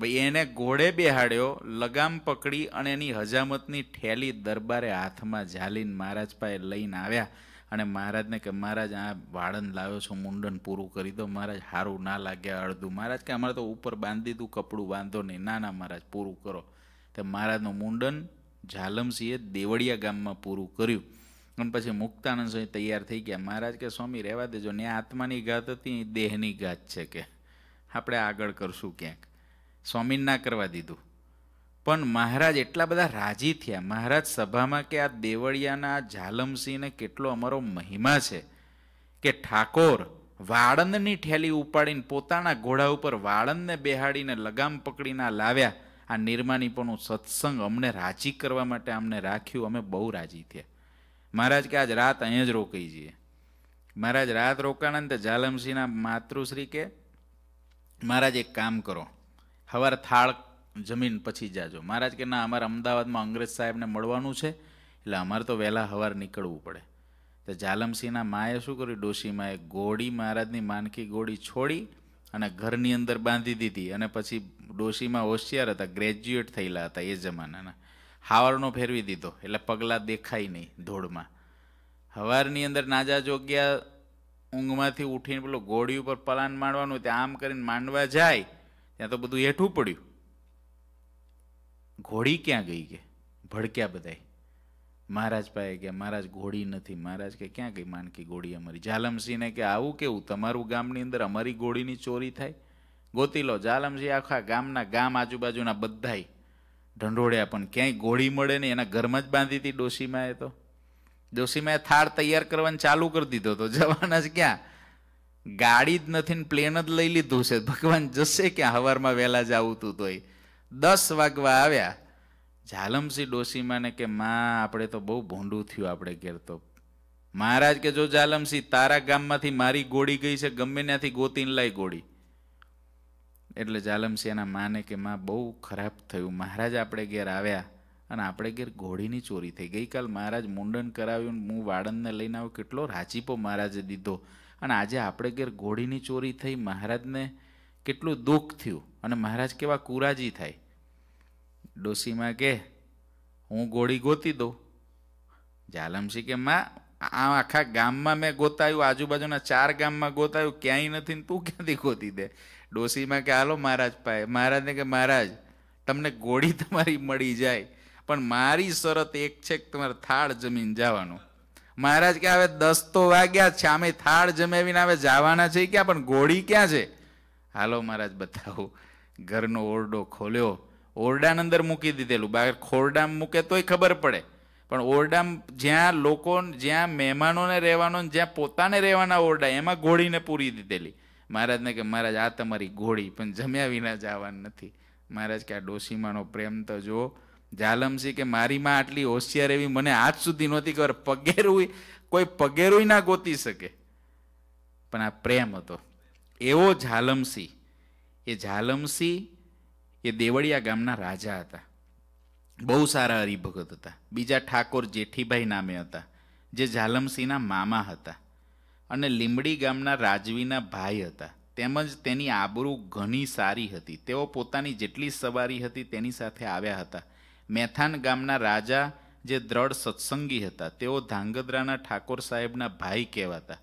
ભાઈ એને ઘોડે બેહાડ્યો લગામ પકડી અને એની હજામતની ઠેલી દરબારે હાથમાં ઝાલીને મહારાજ પાસે લઈને આવ્યા અને મહારાજને કે મહારાજ આ વાળંદ લાવ્યો છું મુંડન પૂરું કરી દો મહારાજ સારું ના લાગ્યા અડધું મહારાજ કે અમારે તો ઉપર બાંધી દીધું કપડું બાંધો નહીં ના ના મહારાજ પૂરું કરો તો મહારાજનું મુંડન ઝાલમસિંહે દેવળિયા ગામમાં પૂરું કર્યું અને પછી મુક્તાનંદ સ્વામી તૈયાર થઈ ગયા મહારાજ કે સ્વામી રહેવા દેજો ને આત્માની ઘાત હતી દેહની ઘાત છે કે આપણે આગળ કરશું ક્યાંક સ્વામીને ના કરવા દીધું પણ મહારાજ એટલા બધા રાજી થયા મહારાજ સભામાં કે આ દેવળિયાના ઝાલમસિંહને કેટલો અમારો મહિમા છે કે ઠાકોર વાળંદની ઠેલી ઉપાડીને પોતાના ઘોડા ઉપર વાળંદને બેહાડીને લગામ પકડીને લાવ્યા આ નિર્માની પણ સત્સંગ અમને રાજી કરવા માટે અમને રાખ્યું અમે બહુ રાજી થયા મહારાજ કે આજ રાત અહીં જ રોકાઈ જઈએ મહારાજ રાત રોકાણા ને ઝાલમસિંહના માતૃશ્રી કે મહારાજ એક કામ કરો હવાર થાળ જમીન પછી જાજો મહારાજ કે ના અમારે અમદાવાદમાં અંગ્રેજ સાહેબને મળવાનું છે એટલે અમારે તો વહેલા હવાર નીકળવું પડે તો જાલમસિંહના માએ શું કર્યું ડોશીમાએ ગોળી મહારાજની માનકી ગોળી છોડી અને ઘરની અંદર બાંધી દીધી અને પછી ડોશીમાં હોશિયાર હતા ગ્રેજ્યુએટ થયેલા હતા એ જમાનાના હાવરનો ફેરવી દીધો એટલે પગલાં દેખાય નહીં ધોળમાં હવારની અંદર નાજા જોગ્યા ઊંઘમાંથી ઉઠીને પેલો ગોળી ઉપર પલાન માંડવાનું તે આમ કરીને માંડવા જાય ત્યાં તો બધું હેઠું પડ્યું ઘોડી ક્યાં ગઈ કે ભડક્યા બધાય મહારાજ પાસે કે મહારાજ ઘોડી નથી મહારાજ કે ક્યાં ગઈ માનકી ઘોડી અમારી જાલમસિંહને કે આવું કેવું તમારું ગામની અંદર અમારી ઘોડીની ચોરી થાય ગોતી લો જાલમસિંહ આખા ગામના ગામ આજુબાજુના બધાય ઢંઢોળ્યા પણ ક્યાંય ઘોડી મળે ને એના ઘરમાં જ બાંધી હતી ડોશીમાએ તો ડોશીમાએ થાળ તૈયાર કરવાનું ચાલુ કરી દીધો તો જવાના જ ક્યાં ગાડી જ નથી ને પ્લેન જ લઈ લીધું છે ભગવાન જશે ક્યાં હવારમાં વહેલા જ તું તોય દસ વાગવા આવ્યા જાલમસિંહ ડોશીમાને કે માં આપણે તો બહુ ભોંડું થયું આપણે ઘેર તો મહારાજ કે જો જાલમસિંહ તારા ગામમાંથી મારી ગોળી ગઈ છે ગમે ત્યાંથી ગોતીને લાઈ ગોળી એટલે જાલમસિંહ એના માને કે માં બહુ ખરાબ થયું મહારાજ આપણે ઘેર આવ્યા અને આપણે ઘેર ઘોડીની ચોરી થઈ ગઈકાલ મહારાજ મુંડન કરાવ્યું હું વાળંદને લઈને આવ્યો કેટલો રાજીપો મહારાજે દીધો અને આજે આપણે ઘેર ઘોડીની ચોરી થઈ મહારાજને કેટલું દુઃખ થયું અને મહારાજ કેવા કુરાજી થાય ડોસીમાં કે હું ઘોડી ગોતી દઉં જાલમસી કે માં આ આખા ગામમાં મેં ગોતાયું આજુબાજુના ચાર ગામમાં ગોતાયું ક્યાંય નથી તું ક્યાંથી ગોતી દે ડોસીમાં કે હાલો મહારાજ પાએ મહારાજને કે મહારાજ તમને ઘોડી તમારી મળી જાય પણ મારી શરત એક છે કે તમારે થાળ જમીન જવાનું મહારાજ કે હવે દસ તો વાગ્યા છે અમે થાળ જમાવીને હવે જવાના છે ક્યાં પણ ઘોડી ક્યાં છે હાલો મહારાજ બતાવો ઘરનો ઓરડો ખોલ્યો ઓરડાની અંદર મૂકી દીધેલું બહાર ખોરડામ મૂકે તોય ખબર પડે પણ ઓરડામ જ્યાં લોકો જ્યાં મહેમાનોને રહેવાનો જ્યાં પોતાને રહેવાના ઓરડા એમાં ઘોડીને પૂરી દીધેલી મહારાજને કે મહારાજ આ તમારી ઘોડી પણ જમ્યા વિના જવાનું નથી મહારાજ કે આ ડોસીમાનો પ્રેમ તો જો જાલમસી કે મારી માં આટલી હોશિયાર એવી મને આજ સુધી નહોતી ખબર પગેરું કોઈ પગેરું ના ગોતી શકે પણ આ પ્રેમ હતો એવો ઝાલમસિંહ એ ઝાલમસી એ દેવળિયા ગામના રાજા હતા બહુ સારા હરિભગત હતા બીજા ઠાકોર જેઠીભાઈ નામે હતા જે ઝાલમસિંહના મામા હતા અને લીમડી ગામના રાજવીના ભાઈ હતા તેમજ તેની આબરૂ ઘણી સારી હતી તેઓ પોતાની જેટલી સવારી હતી તેની સાથે આવ્યા હતા મેથાન ગામના રાજા જે દ્રઢ સત્સંગી હતા તેઓ ધાંગધ્રાના ઠાકોર સાહેબના ભાઈ કહેવાતા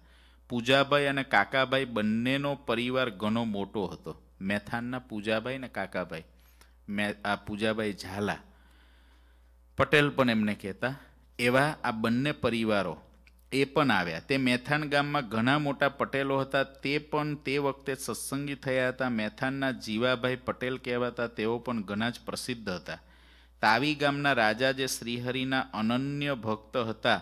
પૂજાભાઈ અને કાકાભાઈ બંનેનો પરિવાર ઘણો મોટો હતો મેથાનના પૂજાભાઈ ને કાકાભાઈ મે આ પૂજાભાઈ ઝાલા પટેલ પણ એમને કહેતા એવા આ બંને પરિવારો એ પણ આવ્યા તે મેથાન ગામમાં ઘણા મોટા પટેલો હતા તે પણ તે વખતે સત્સંગી થયા હતા મેથાનના જીવાભાઈ પટેલ કહેવાતા તેઓ પણ ઘણા જ પ્રસિદ્ધ હતા તાવી ગામના રાજા જે શ્રીહરિના અનન્ય ભક્ત હતા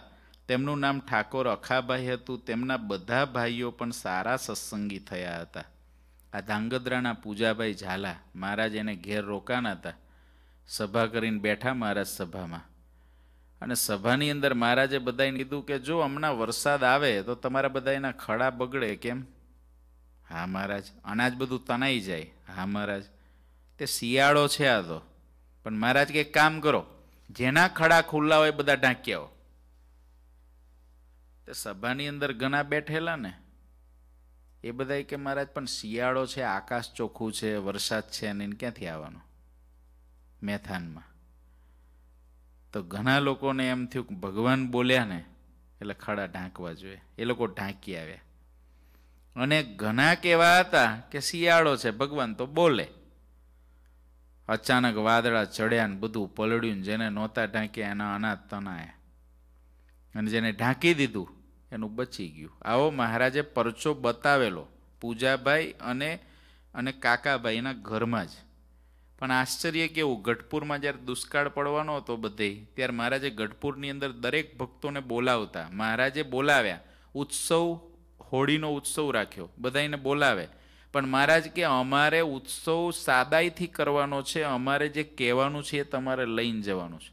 તેમનું નામ ઠાકોર અખાભાઈ હતું તેમના બધા ભાઈઓ પણ સારા સત્સંગી થયા હતા આ ધાંગધ્રાના પૂજાભાઈ ઝાલા મહારાજ એને ઘેર રોકાણા હતા સભા કરીને બેઠા મહારાજ સભામાં અને સભાની અંદર મહારાજે બધાએ કીધું કે જો હમણાં વરસાદ આવે તો તમારા બધા એના ખડા બગડે કેમ હા મહારાજ અનાજ બધું તણાઈ જાય હા મહારાજ તે શિયાળો છે આ તો પણ મહારાજ કે કામ કરો જેના ખડા ખુલ્લા હોય બધા ઢાંક્યાઓ તો સભાની અંદર ઘણા બેઠેલા ને એ બધા કે મહારાજ પણ શિયાળો છે આકાશ ચોખ્ખું છે વરસાદ છે અને એને ક્યાંથી આવવાનો મેથાનમાં તો ઘણા લોકોને એમ થયું કે ભગવાન બોલ્યા ને એટલે ખડા ઢાંકવા જોઈએ એ લોકો ઢાંકી આવ્યા અને ઘણા કહેવા હતા કે શિયાળો છે ભગવાન તો બોલે અચાનક વાદળા ચડ્યા ને બધું પલળ્યું જેને નહોતા ઢાંક્યા એના અનાથ તનાયા અને જેને ઢાંકી દીધું એનું બચી ગયું આવો મહારાજે પરચો બતાવેલો પૂજાભાઈ અને અને કાકાભાઈના ઘરમાં જ પણ આશ્ચર્ય કેવું ગઢપુરમાં જ્યારે દુષ્કાળ પડવાનો હતો બધે ત્યારે મહારાજે ગઢપુરની અંદર દરેક ભક્તોને બોલાવતા મહારાજે બોલાવ્યા ઉત્સવ હોળીનો ઉત્સવ રાખ્યો બધાને બોલાવે પણ મહારાજ કે અમારે ઉત્સવ સાદાઈથી કરવાનો છે અમારે જે કહેવાનું છે એ તમારે લઈને જવાનું છે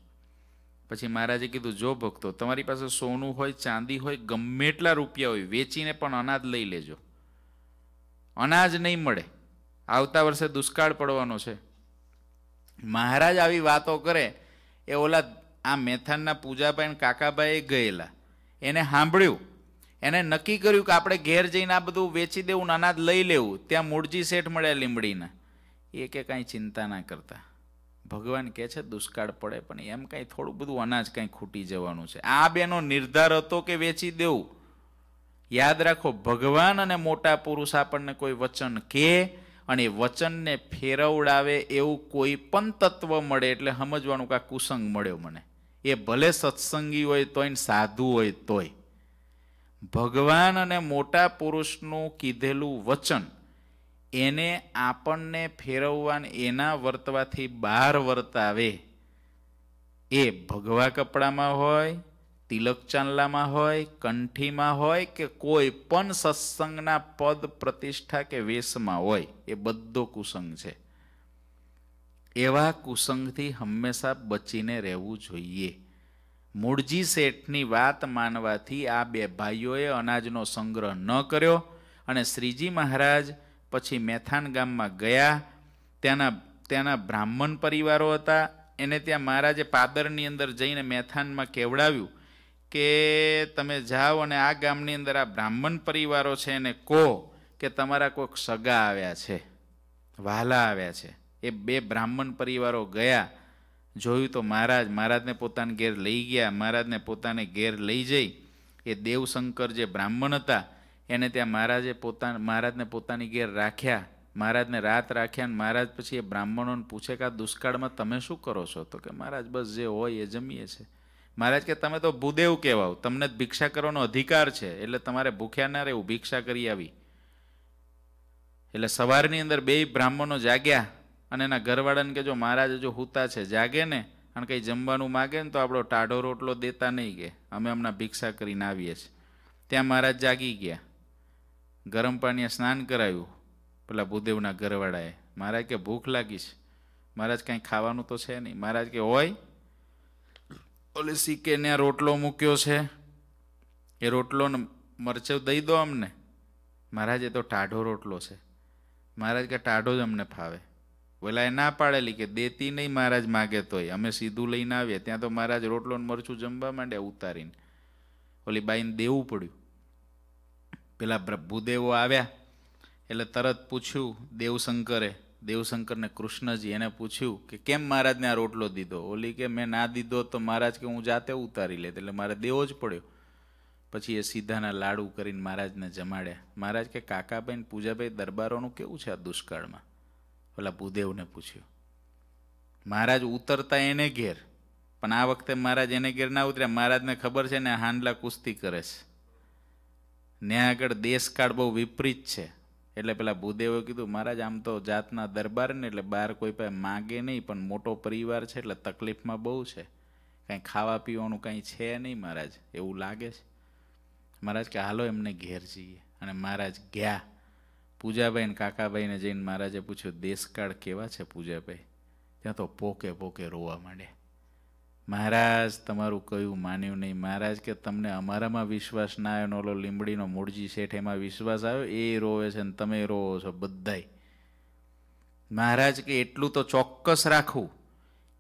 પછી મહારાજે કીધું જો ભક્તો તમારી પાસે સોનું હોય ચાંદી હોય ગમે એટલા રૂપિયા હોય વેચીને પણ અનાજ લઈ લેજો અનાજ નહીં મળે આવતા વર્ષે દુષ્કાળ પડવાનો છે મહારાજ આવી વાતો કરે એ ઓલા આ મેથાનના પૂજાભાઈ કાકાભાઈ ગયેલા એને સાંભળ્યું એને નક્કી કર્યું કે આપણે ઘેર જઈને આ બધું વેચી દેવું ને અનાજ લઈ લેવું ત્યાં મૂળજી શેઠ મળ્યા લીમડીના એ કે કાંઈ ચિંતા ના કરતા ભગવાન કહે છે દુષ્કાળ પડે પણ એમ કાંઈ થોડું બધું અનાજ કાંઈ ખૂટી જવાનું છે આ બેનો નિર્ધાર હતો કે વેચી દેવું યાદ રાખો ભગવાન અને મોટા પુરુષ આપણને કોઈ વચન કહે અને વચનને ફેરવડાવે એવું કોઈ પણ તત્વ મળે એટલે સમજવાનું કે કુસંગ મળ્યો મને એ ભલે સત્સંગી હોય તોય સાધુ હોય તોય ભગવાન અને મોટા પુરુષનું કીધેલું વચન એને આપણને ફેરવવાને એના વર્તવાથી બહાર વર્તાવે એ ભગવા કપડામાં હોય તિલક ચાંદલામાં હોય કંઠીમાં હોય કે કોઈ પણ સત્સંગના પદ પ્રતિષ્ઠા કે વેશમાં હોય એ બધો કુસંગ છે એવા કુસંગથી હંમેશા બચીને રહેવું જોઈએ મૂળજી શેઠની વાત માનવાથી આ બે ભાઈઓએ અનાજનો સંગ્રહ ન કર્યો અને શ્રીજી મહારાજ પછી મેથાન ગામમાં ગયા ત્યાંના ત્યાંના બ્રાહ્મણ પરિવારો હતા એને ત્યાં મહારાજે પાદરની અંદર જઈને મેથાનમાં કેવડાવ્યું કે તમે જાઓ અને આ ગામની અંદર આ બ્રાહ્મણ પરિવારો છે એને કહો કે તમારા કોઈક સગા આવ્યા છે વહાલા આવ્યા છે એ બે બ્રાહ્મણ પરિવારો ગયા જોયું તો મહારાજ મહારાજને પોતાને ઘેર લઈ ગયા મહારાજને પોતાને ઘેર લઈ જઈ એ દેવશંકર જે બ્રાહ્મણ હતા એને ત્યાં મહારાજે પોતા મહારાજને પોતાની ઘેર રાખ્યા મહારાજને રાત રાખ્યા અને મહારાજ પછી એ બ્રાહ્મણોને પૂછે કે આ દુષ્કાળમાં તમે શું કરો છો તો કે મહારાજ બસ જે હોય એ જમીએ છે મહારાજ કે તમે તો ભૂદેવ કહેવાઓ તમને જ ભિક્ષા કરવાનો અધિકાર છે એટલે તમારે ભૂખ્યા ના રહેવું ભિક્ષા કરી આવી એટલે સવારની અંદર બે બ્રાહ્મણો જાગ્યા અને એના ઘરવાળાને કે જો મહારાજ જો હૂતા છે જાગે ને અને કંઈ જમવાનું માગે ને તો આપણો ટાઢો રોટલો દેતા નહીં કે અમે હમણાં ભિક્ષા કરીને આવીએ છીએ ત્યાં મહારાજ જાગી ગયા ગરમ પાણીએ સ્નાન કરાવ્યું પેલા ભૂદેવના ઘરવાળાએ મહારાજ કે ભૂખ લાગી છે મહારાજ કાંઈ ખાવાનું તો છે નહીં મહારાજ કે હોય ઓલે સિક્કે ત્યાં રોટલો મૂક્યો છે એ રોટલોને મરચો દઈ દો અમને મહારાજ એ તો ટાઢો રોટલો છે મહારાજ કે ટાઢો જ અમને ફાવે વેલાએ ના પાડેલી કે દેતી નહીં મહારાજ માગે તોય અમે સીધું લઈને આવ્યા ત્યાં તો મહારાજ રોટલો ને મરચું જમવા માંડ્યા ઉતારીને ઓલી બાઈને દેવું પડ્યું પેલા પ્રભુદેવો આવ્યા એટલે તરત પૂછ્યું દેવશંકરે દેવશંકરને કૃષ્ણજી એને પૂછ્યું કે કેમ મહારાજને આ રોટલો દીધો ઓલી કે મેં ના દીધો તો મહારાજ કે હું જાતે ઉતારી લેત એટલે મારે દેવો જ પડ્યો પછી એ સીધાના લાડુ કરીને મહારાજને જમાડ્યા મહારાજ કે કાકાભાઈ પૂજાભાઈ દરબારોનું કેવું છે આ દુષ્કાળમાં ઓલા ભૂદેવને પૂછ્યું મહારાજ ઉતરતા એને ઘેર પણ આ વખતે મહારાજ એને ઘેર ના ઉતર્યા મહારાજને ખબર છે ને હાંડલા કુસ્તી કરે છે ને આગળ દેશકાળ બહુ વિપરીત છે એટલે પેલા ભૂદેવે કીધું મહારાજ આમ તો જાતના દરબાર ને એટલે બહાર કોઈ પાસે માગે નહીં પણ મોટો પરિવાર છે એટલે તકલીફમાં બહુ છે કાંઈ ખાવા પીવાનું કાંઈ છે નહીં મહારાજ એવું લાગે છે મહારાજ કે હાલો એમને ઘેર જઈએ અને મહારાજ ગયા પૂજાભાઈને કાકાભાઈને જઈને મહારાજે પૂછ્યું દેશકાળ કેવા છે પૂજાભાઈ ત્યાં તો પોકે પોકે રોવા માંડ્યા મહારાજ તમારું કયું માન્યું નહીં મહારાજ કે તમને અમારામાં વિશ્વાસ ના આવ્યો ઓલો લીમડીનો મૂળજી શેઠ એમાં વિશ્વાસ આવ્યો એ રોવે છે ને તમે રોવો છો બધાય મહારાજ કે એટલું તો ચોક્કસ રાખવું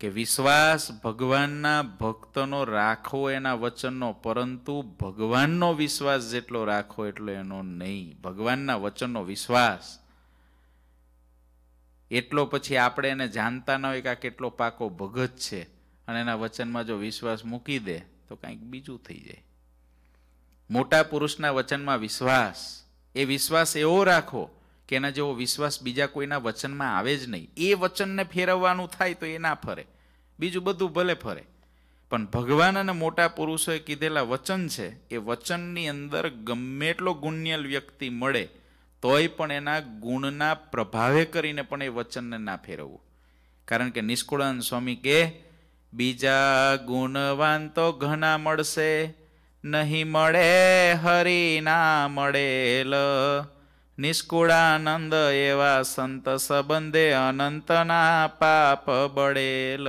કે વિશ્વાસ ભગવાનના ભક્તનો રાખો એના વચનનો પરંતુ ભગવાનનો વિશ્વાસ જેટલો રાખો એટલો એનો નહીં ભગવાનના વચનનો વિશ્વાસ એટલો પછી આપણે એને જાણતા ન હોય કે આ કેટલો પાકો ભગત છે અને એના વચનમાં જો વિશ્વાસ મૂકી દે તો કંઈક બીજું થઈ જાય મોટા પુરુષના વચનમાં વિશ્વાસ એ વિશ્વાસ એવો રાખો કે એના જેવો વિશ્વાસ બીજા કોઈના વચનમાં આવે જ નહીં એ વચનને ફેરવવાનું થાય તો એ ના ફરે બીજું બધું ભલે ફરે પણ ભગવાન અને મોટા પુરુષોએ કીધેલા વચન છે એ વચનની અંદર ગમે એટલો ગુણ્યલ વ્યક્તિ મળે તોય પણ એના ગુણના પ્રભાવે કરીને પણ એ વચનને ના ફેરવવું કારણ કે નિષ્કુળાન સ્વામી કે બીજા ગુણવાન તો ઘણા મળશે નહીં મળે હરી ના મળેલ નિષ્કુળાનંદ એવા સંત સંબંધે અનંતના પાપ બળેલ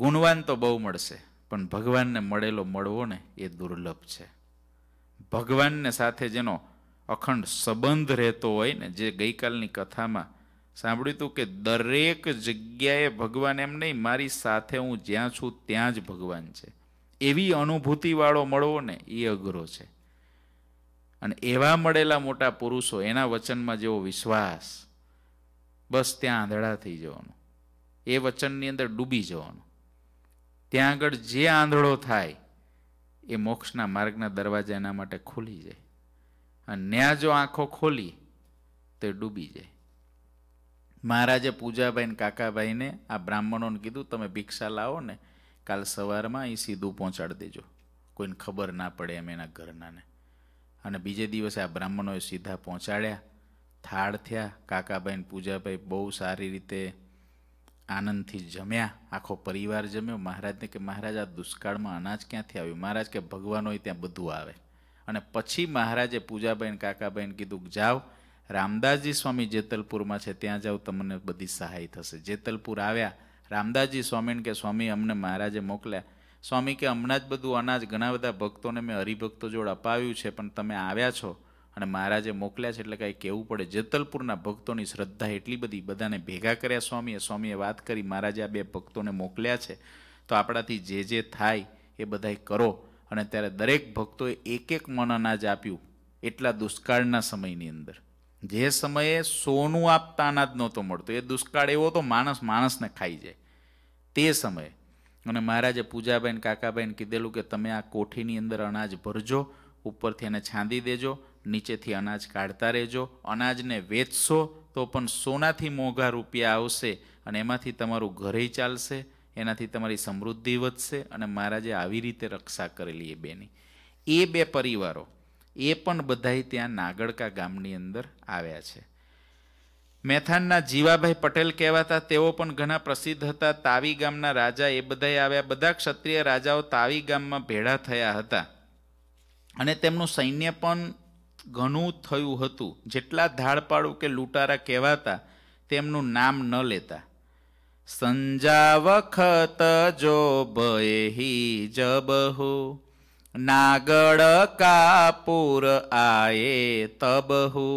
ગુણવાન તો બહુ મળશે પણ ભગવાનને મળેલો મળવો ને એ દુર્લભ છે ભગવાનને સાથે જેનો અખંડ સંબંધ રહેતો હોય ને જે ગઈકાલની કથામાં સાંભળ્યું હતું કે દરેક જગ્યાએ ભગવાન એમ નહીં મારી સાથે હું જ્યાં છું ત્યાં જ ભગવાન છે એવી અનુભૂતિવાળો મળવો ને એ અઘરો છે અને એવા મળેલા મોટા પુરુષો એના વચનમાં જેવો વિશ્વાસ બસ ત્યાં આંધળા થઈ જવાનું એ વચનની અંદર ડૂબી જવાનું ત્યાં આગળ જે આંધળો થાય એ મોક્ષના માર્ગના દરવાજા એના માટે ખુલી જાય અને ત્યાં જો આંખો ખોલી તો ડૂબી જાય મહારાજે પૂજાભાઈ ને કાકાભાઈને આ બ્રાહ્મણોને કીધું તમે ભિક્ષા લાવો ને કાલ સવારમાં અહીં સીધું પહોંચાડી દેજો કોઈને ખબર ના પડે એમ એના ઘરનાને અને બીજે દિવસે આ બ્રાહ્મણોએ સીધા પહોંચાડ્યા થાળ થયા કાકાભાઈ પૂજાભાઈ બહુ સારી રીતે આનંદથી જમ્યા આખો પરિવાર જમ્યો મહારાજને કે મહારાજ આ દુષ્કાળમાં અનાજ ક્યાંથી આવ્યું મહારાજ કે ભગવાન હોય ત્યાં બધું આવે અને પછી મહારાજે પૂજાબહેન કાકાબહેન કીધું જાઓ રામદાસજી સ્વામી જેતલપુરમાં છે ત્યાં જાઓ તમને બધી સહાય થશે જેતલપુર આવ્યા રામદાસજી સ્વામીને કે સ્વામી અમને મહારાજે મોકલ્યા સ્વામી કે હમણાં જ બધું અનાજ ઘણા બધા ભક્તોને મેં હરિભક્તો જોડ અપાવ્યું છે પણ તમે આવ્યા છો અને મહારાજે મોકલ્યા છે એટલે કાંઈ કહેવું પડે જેતલપુરના ભક્તોની શ્રદ્ધા એટલી બધી બધાને ભેગા કર્યા સ્વામીએ સ્વામીએ વાત કરી મહારાજે આ બે ભક્તોને મોકલ્યા છે તો આપણાથી જે જે થાય એ બધાય કરો અને ત્યારે દરેક ભક્તોએ એક એક મન અનાજ આપ્યું એટલા દુષ્કાળના સમયની અંદર જે સમયે સોનું આપતા અનાજ નહોતો મળતો એ દુષ્કાળ એવો તો માણસ માણસને ખાઈ જાય તે સમયે અને મહારાજે પૂજાબેન કાકાબેન કીધેલું કે તમે આ કોઠીની અંદર અનાજ ભરજો ઉપરથી એને છાંદી દેજો નીચેથી અનાજ કાઢતા રહેજો અનાજને વેચશો તો પણ સોનાથી મોંઘા રૂપિયા આવશે અને એમાંથી તમારું ઘરે ચાલશે એનાથી તમારી સમૃદ્ધિ વધશે અને મહારાજે આવી રીતે રક્ષા કરેલી એ બેની એ બે પરિવારો એ પણ બધાય ત્યાં નાગડકા ગામની અંદર આવ્યા છે મેથાનના જીવાભાઈ પટેલ કહેવાતા તેઓ પણ ઘણા પ્રસિદ્ધ હતા તાવી ગામના રાજા એ બધાએ આવ્યા બધા ક્ષત્રિય રાજાઓ તાવી ગામમાં ભેળા થયા હતા અને તેમનું સૈન્ય પણ ઘણું થયું હતું જેટલા ધાડપાડુ કે લૂંટારા કહેવાતા તેમનું નામ ન લેતા સંજા વખત જો ભયહી જબહુ નાગડ કાપુર આયે તબહુ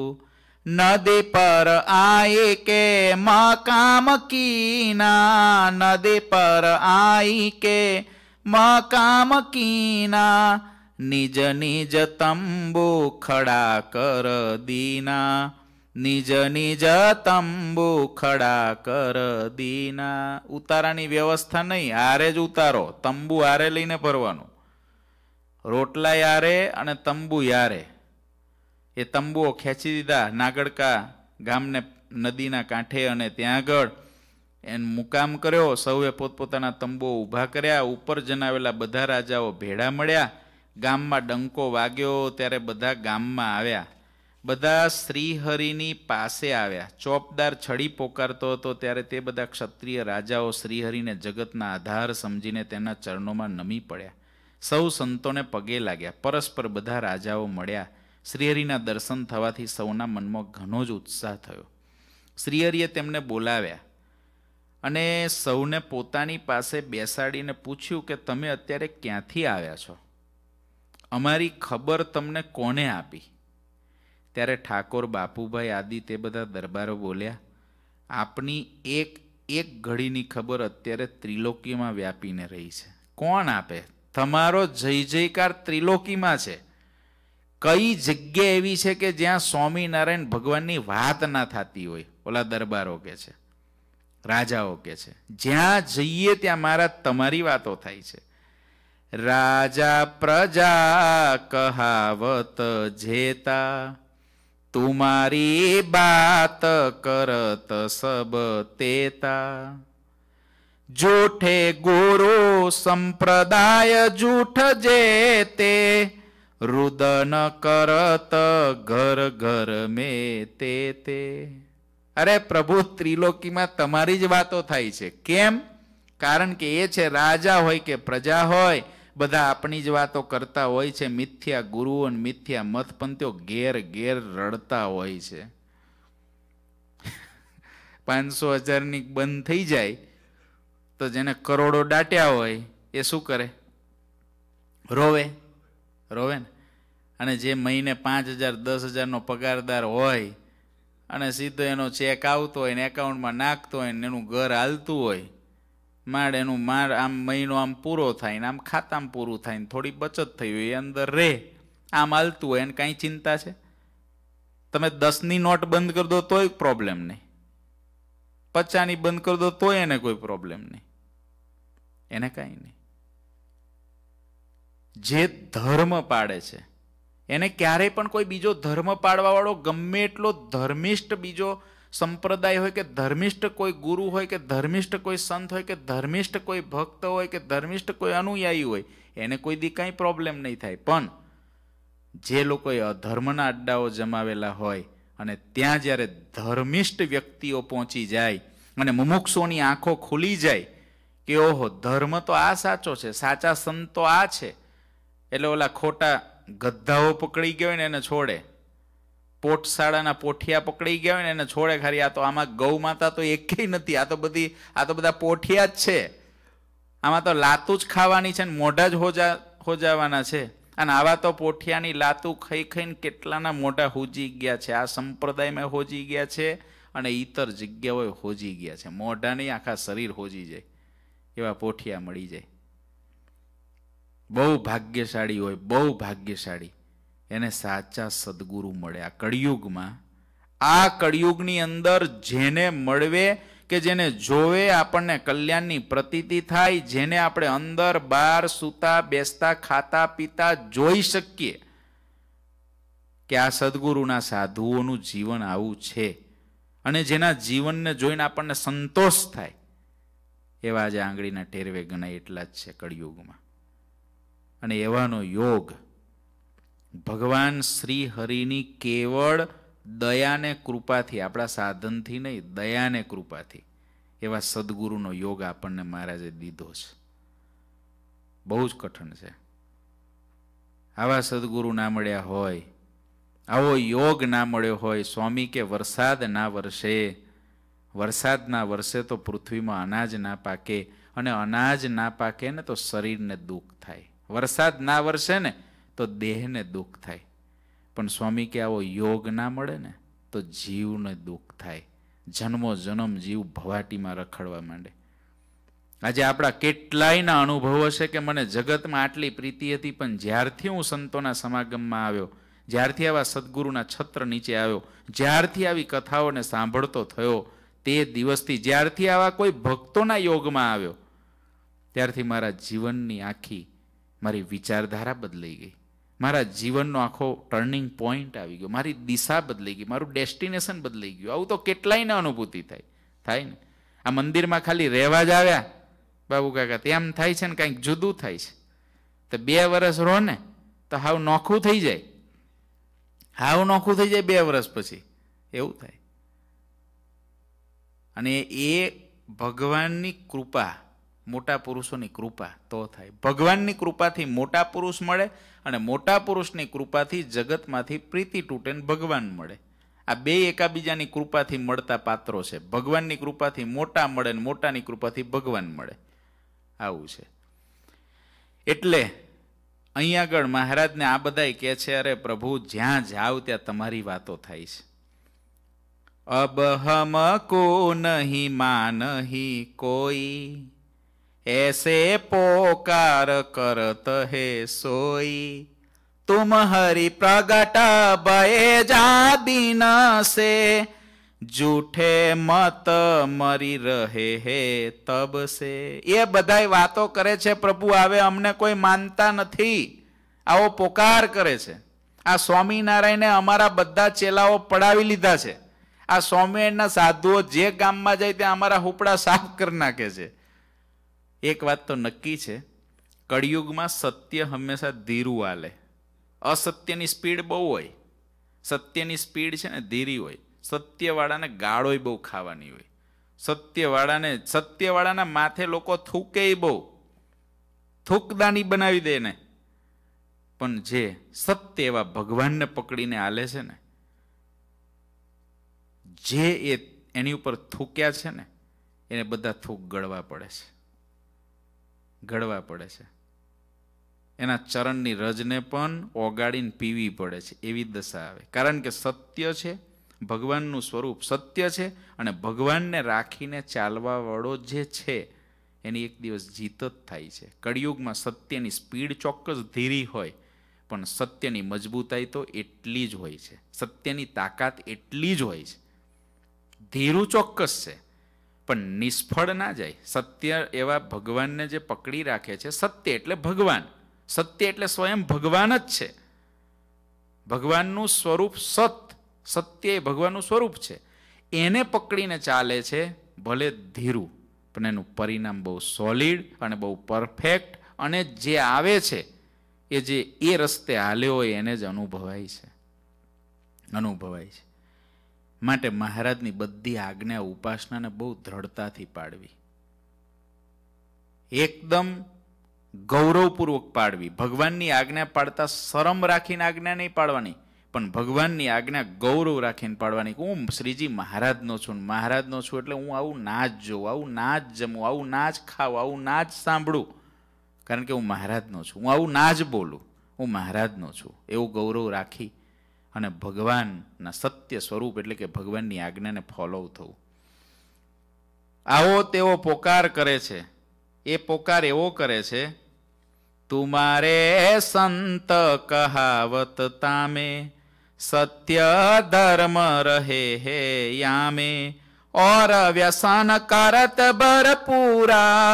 નદે પર આયે કે मकाम कीना नदी पर आई के मकाम कीना निज निज तंबू खड़ा कर दीना નિજ નિજ તંબુ ખડા કર દીના ઉતારાની વ્યવસ્થા નહીં આરે જ ઉતારો તંબુ આરે લઈને ભરવાનું રોટલા યારે અને તંબુ યારે એ તંબુઓ ખેંચી દીધા નાગડકા ગામને નદીના કાંઠે અને ત્યાં આગળ એન મુકામ કર્યો સૌએ પોતપોતાના તંબુઓ ઊભા કર્યા ઉપર જનાવેલા બધા રાજાઓ ભેળા મળ્યા ગામમાં ડંકો વાગ્યો ત્યારે બધા ગામમાં આવ્યા બધા શ્રીહરિની પાસે આવ્યા ચોપદાર છડી પોકારતો હતો ત્યારે તે બધા ક્ષત્રિય રાજાઓ શ્રીહરિને જગતના આધાર સમજીને તેના ચરણોમાં નમી પડ્યા સૌ સંતોને પગે લાગ્યા પરસ્પર બધા રાજાઓ મળ્યા શ્રીહરિના દર્શન થવાથી સૌના મનમાં ઘણો જ ઉત્સાહ થયો શ્રીહરિએ તેમને બોલાવ્યા અને સૌને પોતાની પાસે બેસાડીને પૂછ્યું કે તમે અત્યારે ક્યાંથી આવ્યા છો અમારી ખબર તમને કોને આપી ત્યારે ઠાકોર બાપુભાઈ આદિ તે બધા દરબારો બોલ્યા આપની એક એક ઘડીની ખબર અત્યારે ત્રિલોકીમાં વ્યાપીને રહી છે કોણ આપે તમારો જય જયકાર ત્રિલોકીમાં છે કઈ જગ્યા એવી છે કે જ્યાં સ્વામિનારાયણ ભગવાનની વાત ના થતી હોય ઓલા દરબારો કે છે રાજાઓ કે છે જ્યાં જઈએ ત્યાં મારા તમારી વાતો થાય છે રાજા પ્રજા કહાવત જેતા તુમારી બાત કરત સબ તેતા જોઠે ગોરો સંપ્રદાય જૂઠ જે તે રુદન કરત ઘર ઘર મે તે તે અરે પ્રભુ ત્રિલોકીમાં તમારી જ વાતો થાય છે કેમ કારણ કે એ છે રાજા હોય કે પ્રજા હોય બધા આપણી જ વાતો કરતા હોય છે મિથ્યા ગુરુઓ અને મિથ્યા મતપંથીઓ ઘેર ઘેર રડતા હોય છે પાંચસો હજારની બંધ થઈ જાય તો જેને કરોડો દાટ્યા હોય એ શું કરે રોવે રોવે ને અને જે મહિને પાંચ હજાર દસ હજારનો પગારદાર હોય અને સીધો એનો ચેક આવતો હોય ને એકાઉન્ટમાં નાખતો હોય ને એનું ઘર હાલતું હોય માડ એનું માળ આમ મહિનો આમ પૂરો થાય ને આમ ખાતામાં પૂરું થાય ને થોડી બચત થઈ હોય એ અંદર રહે આમ હાલતું હોય એને કાંઈ ચિંતા છે તમે દસની નોટ બંધ કરી દો તોય પ્રોબ્લેમ નહીં પચાસની બંધ કરી દો તોય એને કોઈ પ્રોબ્લેમ નહીં એને કાંઈ નહીં જે ધર્મ પાડે છે એને ક્યારેય પણ કોઈ બીજો ધર્મ પાડવાવાળો ગમે એટલો ધર્મિષ્ઠ બીજો સંપ્રદાય હોય કે ધર્મિષ્ઠ કોઈ ગુરુ હોય કે ધર્મિષ્ઠ કોઈ સંત હોય કે ધર્મિષ્ઠ કોઈ ભક્ત હોય કે ધર્મિષ્ઠ કોઈ અનુયાયી હોય એને કોઈ દી કાંઈ પ્રોબ્લેમ નહીં થાય પણ જે લોકોએ અધર્મના અડ્ડાઓ જમાવેલા હોય અને ત્યાં જ્યારે ધર્મિષ્ઠ વ્યક્તિઓ પહોંચી જાય અને મુમુક્ષોની આંખો ખુલી જાય કે ઓહો ધર્મ તો આ સાચો છે સાચા સંત તો આ છે એટલે ઓલા ખોટા ગદ્દાઓ પકડી ગયો હોય ને એને છોડે પોટશાળાના પોઠિયા પકડી ગયા હોય ને એને છોડે ખરી આ તો આમાં ગૌ માતા તો એકેય નથી આ તો બધી આ તો બધા પોઠિયા જ છે આમાં તો લાતું જ ખાવાની છે ને મોઢા જ હોજા હોજાવાના છે અને આવા તો પોઠિયાની લાતું ખાઈ ખાઈને કેટલાના મોઢા હોજી ગયા છે આ સંપ્રદાયમાં હોજી ગયા છે અને ઈતર જગ્યાઓએ હોજી ગયા છે મોઢાની આખા શરીર હોજી જાય એવા પોઠિયા મળી જાય બહુ ભાગ્યશાળી હોય બહુ ભાગ્યશાળી એને સાચા સદગુરુ મળ્યા આ કળિયુગમાં આ કળિયુગની અંદર જેને મળવે કે જેને જોવે આપણને કલ્યાણની પ્રતીતિ થાય જેને આપણે અંદર બહાર સૂતા બેસતા ખાતા પીતા જોઈ શકીએ કે આ સદગુરુના સાધુઓનું જીવન આવું છે અને જેના જીવનને જોઈને આપણને સંતોષ થાય એવા જ આંગળીના ટેરવે ગણાય એટલા જ છે કળિયુગમાં અને એવાનો યોગ ભગવાન શ્રી હરિની કેવળ દયાને કૃપાથી આપણા સાધનથી નહીં દયાને કૃપાથી એવા સદગુરુનો યોગ આપણને મહારાજે દીધો છે બહુ જ કઠણ છે આવા સદગુરુ ના મળ્યા હોય આવો યોગ ના મળ્યો હોય સ્વામી કે વરસાદ ના વરસે વરસાદના વરસે તો પૃથ્વીમાં અનાજ ના પાકે અને અનાજ ના પાકે ને તો શરીરને દુઃખ થાય વરસાદ ના વરસે ને તો દેહને દુઃખ થાય પણ સ્વામી કે આવો યોગ ના મળે ને તો જીવને દુઃખ થાય જન્મો જન્મ જીવ ભવાટીમાં રખડવા માંડે આજે આપણા કેટલાયના અનુભવ હશે કે મને જગતમાં આટલી પ્રીતિ હતી પણ જ્યારથી હું સંતોના સમાગમમાં આવ્યો જ્યારથી આવા સદગુરુના છત્ર નીચે આવ્યો જ્યારથી આવી કથાઓને સાંભળતો થયો તે દિવસથી જ્યારથી આવા કોઈ ભક્તોના યોગમાં આવ્યો ત્યારથી મારા જીવનની આખી મારી વિચારધારા બદલાઈ ગઈ મારા જીવનનો આખો ટર્નિંગ પોઈન્ટ આવી ગયો મારી દિશા બદલાઈ ગઈ મારું ડેસ્ટિનેશન બદલાઈ ગયું આવું તો કેટલાયને અનુભૂતિ થાય થાય ને આ મંદિરમાં ખાલી રહેવા જ આવ્યા બાબુ કાકા તેમ થાય છે ને કંઈક જુદું થાય છે તો બે વર્ષ રહો ને તો હાવ નોખું થઈ જાય હાવ નોખું થઈ જાય બે વર્ષ પછી એવું થાય અને એ ભગવાનની કૃપા મોટા પુરુષોની કૃપા તો થાય ભગવાનની કૃપાથી મોટા પુરુષ મળે અને મોટા પુરુષની કૃપાથી જગતમાંથી પ્રીતિ તૂટે ભગવાન મળે આ બે એકાબીજાની કૃપાથી મળતા પાત્રો છે ભગવાનની કૃપાથી મોટા મળે ને મોટાની કૃપાથી ભગવાન મળે આવું છે એટલે અહીંયા આગળ મહારાજને આ બધા કહે છે અરે પ્રભુ જ્યાં જાવ ત્યાં તમારી વાતો થાય છે અબહમ કો નહીં માનહી કોઈ ऐसे पोकार करत है सोई तुम हरि प्रगट बये जा बिना से જૂઠે મત મરી રહે હે તબ સે એ બધાય વાતો કરે છે પ્રભુ આવે અમને કોઈ માનતા નથી આવો પોકાર કરે છે આ સ્વામિનારાયણે અમારા બધા ચેલાઓ પડાવી લીધા છે આ સ્વામિનારાયણના સાધુઓ જે ગામમાં જાય ત્યાં અમારા હુપડા સાફ કરી નાખે છે એક વાત તો નક્કી છે કળિયુગમાં સત્ય હંમેશા ધીરું હાલે અસત્યની સ્પીડ બહુ હોય સત્યની સ્પીડ છે ને ધીરી હોય સત્યવાળાને ગાળોય બહુ ખાવાની હોય સત્યવાળાને સત્યવાળાના માથે લોકો થૂકે બહુ થૂકદાની બનાવી દે ને પણ જે સત્ય એવા ભગવાનને પકડીને હાલે છે ને જે એ એની ઉપર થૂક્યા છે ને એને બધા થૂક ગળવા પડે છે ઘડવા પડે છે એના ચરણની રજને પણ ઓગાળીને પીવી પડે છે એવી દશા આવે કારણ કે સત્ય છે ભગવાનનું સ્વરૂપ સત્ય છે અને ભગવાનને રાખીને ચાલવાવાળો જે છે એની એક દિવસ જીત જ થાય છે કળિયુગમાં સત્યની સ્પીડ ચોક્કસ ધીરી હોય પણ સત્યની મજબૂતાઈ તો એટલી જ હોય છે સત્યની તાકાત એટલી જ હોય છે ધીરું ચોક્કસ છે પણ નિષ્ફળ ના જાય સત્ય એવા ભગવાનને જે પકડી રાખે છે સત્ય એટલે ભગવાન સત્ય એટલે સ્વયં ભગવાન જ છે ભગવાનનું સ્વરૂપ સત સત્ય એ ભગવાનનું સ્વરૂપ છે એને પકડીને ચાલે છે ભલે ધીરું પણ એનું પરિણામ બહુ સોલિડ અને બહુ પરફેક્ટ અને જે આવે છે એ જે એ રસ્તે હાલ્યો હોય એને જ અનુભવાય છે અનુભવાય છે માટે મહારાજની બધી આજ્ઞા ઉપાસનાને બહુ દ્રઢતાથી પાડવી એકદમ ગૌરવપૂર્વક પાડવી ભગવાનની આજ્ઞા પાડતા શરમ રાખીને આજ્ઞા નહીં પાડવાની પણ ભગવાનની આજ્ઞા ગૌરવ રાખીને પાડવાની હું શ્રીજી મહારાજનો છું મહારાજનો છું એટલે હું આવું ના જ જોઉં આવું ના જ જમું આવું ના જ ખાવું આવું ના જ સાંભળું કારણ કે હું મહારાજનો છું હું આવું ના જ બોલું હું મહારાજનો છું એવું ગૌરવ રાખી અને ભગવાનના સત્ય સ્વરૂપ એટલે કે ભગવાનની આજ્ઞાને ફોલો થવું આવો તેવો પોકાર કરે છે એ પોકાર એવો કરે છે તુમારે સંત કહાવત તામે સત્ય ધર્મ રહે હે યામે ઓર વ્યસન કરત ભરપૂરા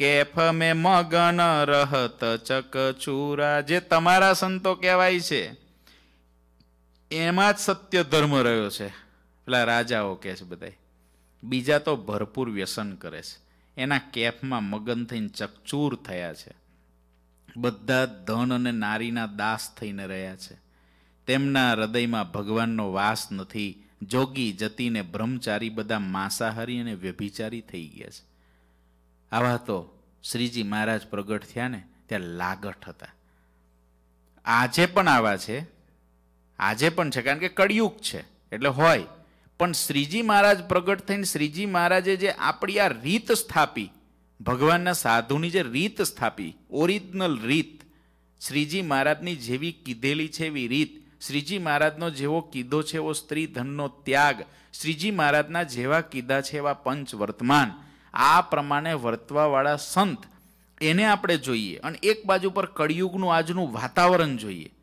કેફ મે મગન રહત ચકચૂરા જે તમારા સંતો કહેવાય છે એમાં જ સત્ય ધર્મ રહ્યો છે પેલા રાજાઓ કહે છે બધા બીજા તો ભરપૂર વ્યસન કરે છે એના કેફમાં મગન થઈને ચકચૂર થયા છે બધા ધન અને નારીના દાસ થઈને રહ્યા છે તેમના હૃદયમાં ભગવાનનો વાસ નથી જોગી જતીને બ્રહ્મચારી બધા માંસાહારી અને વ્યભિચારી થઈ ગયા છે આવા તો શ્રીજી મહારાજ પ્રગટ થયા ને ત્યાં લાગઠ હતા આજે પણ આવા છે આજે પણ છે કારણ કે કળિયુગ છે એટલે હોય પણ શ્રીજી મહારાજ પ્રગટ થઈને શ્રીજી મહારાજે જે આપણી આ રીત સ્થાપી ભગવાનના સાધુની જે રીત સ્થાપી ઓરિજિનલ રીત શ્રીજી મહારાજની જેવી કીધેલી છે એવી રીત શ્રીજી મહારાજનો જેવો કીધો છે એવો સ્ત્રી ધનનો ત્યાગ શ્રીજી મહારાજના જેવા કીધા છે એવા પંચ વર્તમાન આ પ્રમાણે વર્તવાવાળા સંત એને આપણે જોઈએ અને એક બાજુ પર કળિયુગનું આજનું વાતાવરણ જોઈએ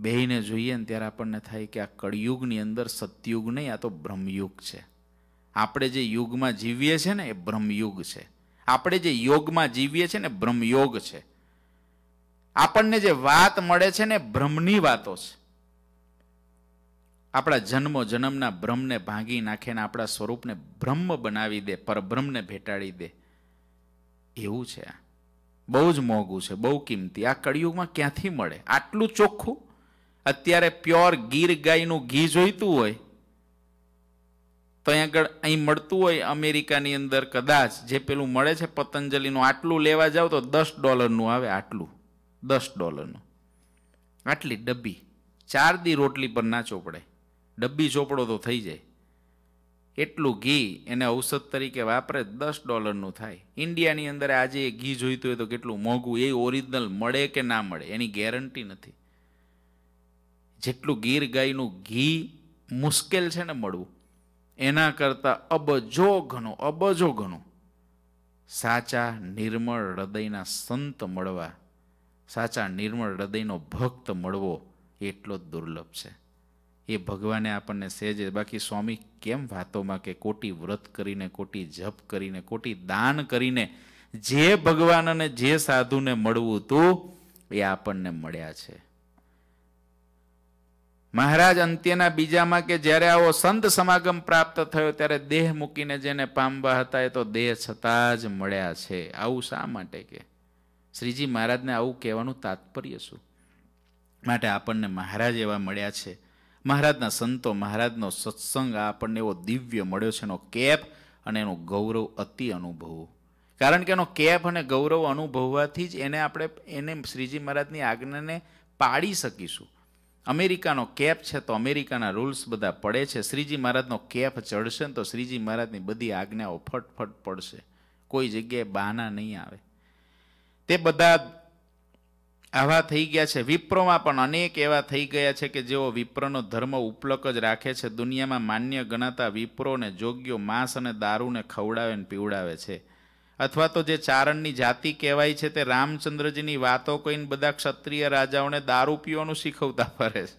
બેહીને જોઈએ ને ત્યારે આપણને થાય કે આ કળિયુગની અંદર સતયુગ નહીં આ તો બ્રહ્મયુગ છે આપણે જે યુગમાં જીવીએ છીએ ને એ બ્રહ્મયુગ છે આપણે જે યોગમાં જીવીએ છીએ ને બ્રહ્મયોગ છે આપણને જે વાત મળે છે ને બ્રહ્મની વાતો છે આપણા જન્મો જન્મના બ્રહ્મને ભાંગી નાખીને આપણા સ્વરૂપને બ્રહ્મ બનાવી દે પરબ્રહ્મને ભેટાડી દે એવું છે આ બહુ જ મોંઘું છે બહુ કિંમતી આ કળિયુગમાં ક્યાંથી મળે આટલું ચોખ્ખું અત્યારે પ્યોર ગીર ગાયનું ઘી જોઈતું હોય તો અહીં આગળ અહીં મળતું હોય અમેરિકાની અંદર કદાચ જે પેલું મળે છે પતંજલિનું આટલું લેવા જાઓ તો દસ ડોલરનું આવે આટલું દસ ડોલરનું આટલી ડબ્બી ચાર દી રોટલી પર ના ચોપડે ડબ્બી ચોપડો તો થઈ જાય એટલું ઘી એને ઔષધ તરીકે વાપરે દસ ડોલરનું થાય ઇન્ડિયાની અંદર આજે એ ઘી જોઈતું હોય તો કેટલું મોંઘું એ ઓરિજિનલ મળે કે ના મળે એની ગેરંટી નથી જેટલું ગીર ગાયનું ઘી મુશ્કેલ છે ને મળવું એના કરતાં અબજો ઘણું અબજો ઘણું સાચા નિર્મળ હૃદયના સંત મળવા સાચા નિર્મળ હૃદયનો ભક્ત મળવો એટલો જ દુર્લભ છે એ ભગવાને આપણને સેજે બાકી સ્વામી કેમ વાતોમાં કે કોટી વ્રત કરીને કોટી જપ કરીને કોટી દાન કરીને જે ભગવાન અને જે સાધુને મળવું હતું એ આપણને મળ્યા છે મહારાજ અંત્યના બીજામાં કે જ્યારે આવો સંત સમાગમ પ્રાપ્ત થયો ત્યારે દેહ મૂકીને જેને પામવા હતા એ તો દેહ છતાં જ મળ્યા છે આવું શા માટે કે શ્રીજી મહારાજને આવું કહેવાનું તાત્પર્ય શું માટે આપણને મહારાજ એવા મળ્યા છે મહારાજના સંતો મહારાજનો સત્સંગ આ આપણને એવો દિવ્ય મળ્યો છે એનો કેપ અને એનું ગૌરવ અતિ અનુભવવું કારણ કે એનો કેપ અને ગૌરવ અનુભવવાથી જ એને આપણે એને શ્રીજી મહારાજની આજ્ઞાને પાડી શકીશું અમેરિકાનો કેપ છે તો અમેરિકાના રૂલ્સ બધા પડે છે શ્રીજી મહારાજનો કેપ ચડશે ને તો શ્રીજી મહારાજની બધી આજ્ઞાઓ ફટફટ પડશે કોઈ જગ્યાએ બહાના નહીં આવે તે બધા આવા થઈ ગયા છે વિપ્રોમાં પણ અનેક એવા થઈ ગયા છે કે જેઓ વિપ્રનો ધર્મ ઉપલક જ રાખે છે દુનિયામાં માન્ય ગણાતા વિપ્રોને જોગ્યો માંસ અને દારૂને ખવડાવે ને પીવડાવે છે અથવા તો જે ચારણની જાતિ કહેવાય છે તે રામચંદ્રજીની વાતો કહીને બધા ક્ષત્રિય રાજાઓને દારૂ પીવાનું શીખવતા ફરે છે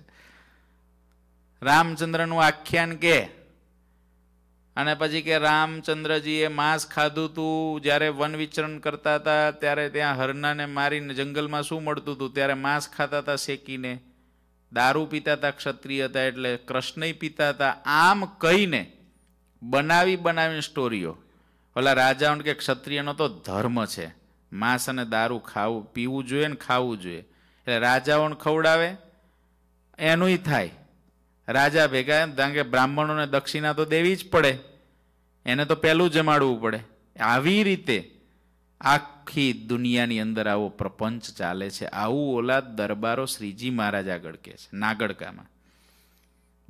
રામચંદ્રનું આખ્યાન કે અને પછી કે રામચંદ્રજીએ માંસ ખાધું હતું જ્યારે વન વિચરણ કરતા હતા ત્યારે ત્યાં હરણાને મારીને જંગલમાં શું મળતું હતું ત્યારે માંસ ખાતા હતા શેકીને દારૂ પીતા હતા ક્ષત્રિય હતા એટલે કૃષ્ણય પીતા હતા આમ કહીને બનાવી બનાવીને સ્ટોરીઓ ઓલા રાજાઓને કે ક્ષત્રિયનો તો ધર્મ છે માંસ અને દારૂ ખાવું પીવું જોઈએ ને ખાવું જોઈએ એટલે રાજાઓને ખવડાવે એનુંય થાય રાજા ભેગા એમ કારણ કે બ્રાહ્મણોને દક્ષિણા તો દેવી જ પડે એને તો પહેલું જમાડવું પડે આવી રીતે આખી દુનિયાની અંદર આવો પ્રપંચ ચાલે છે આવું ઓલા દરબારો શ્રીજી મહારાજ આગળ કે છે નાગડકામાં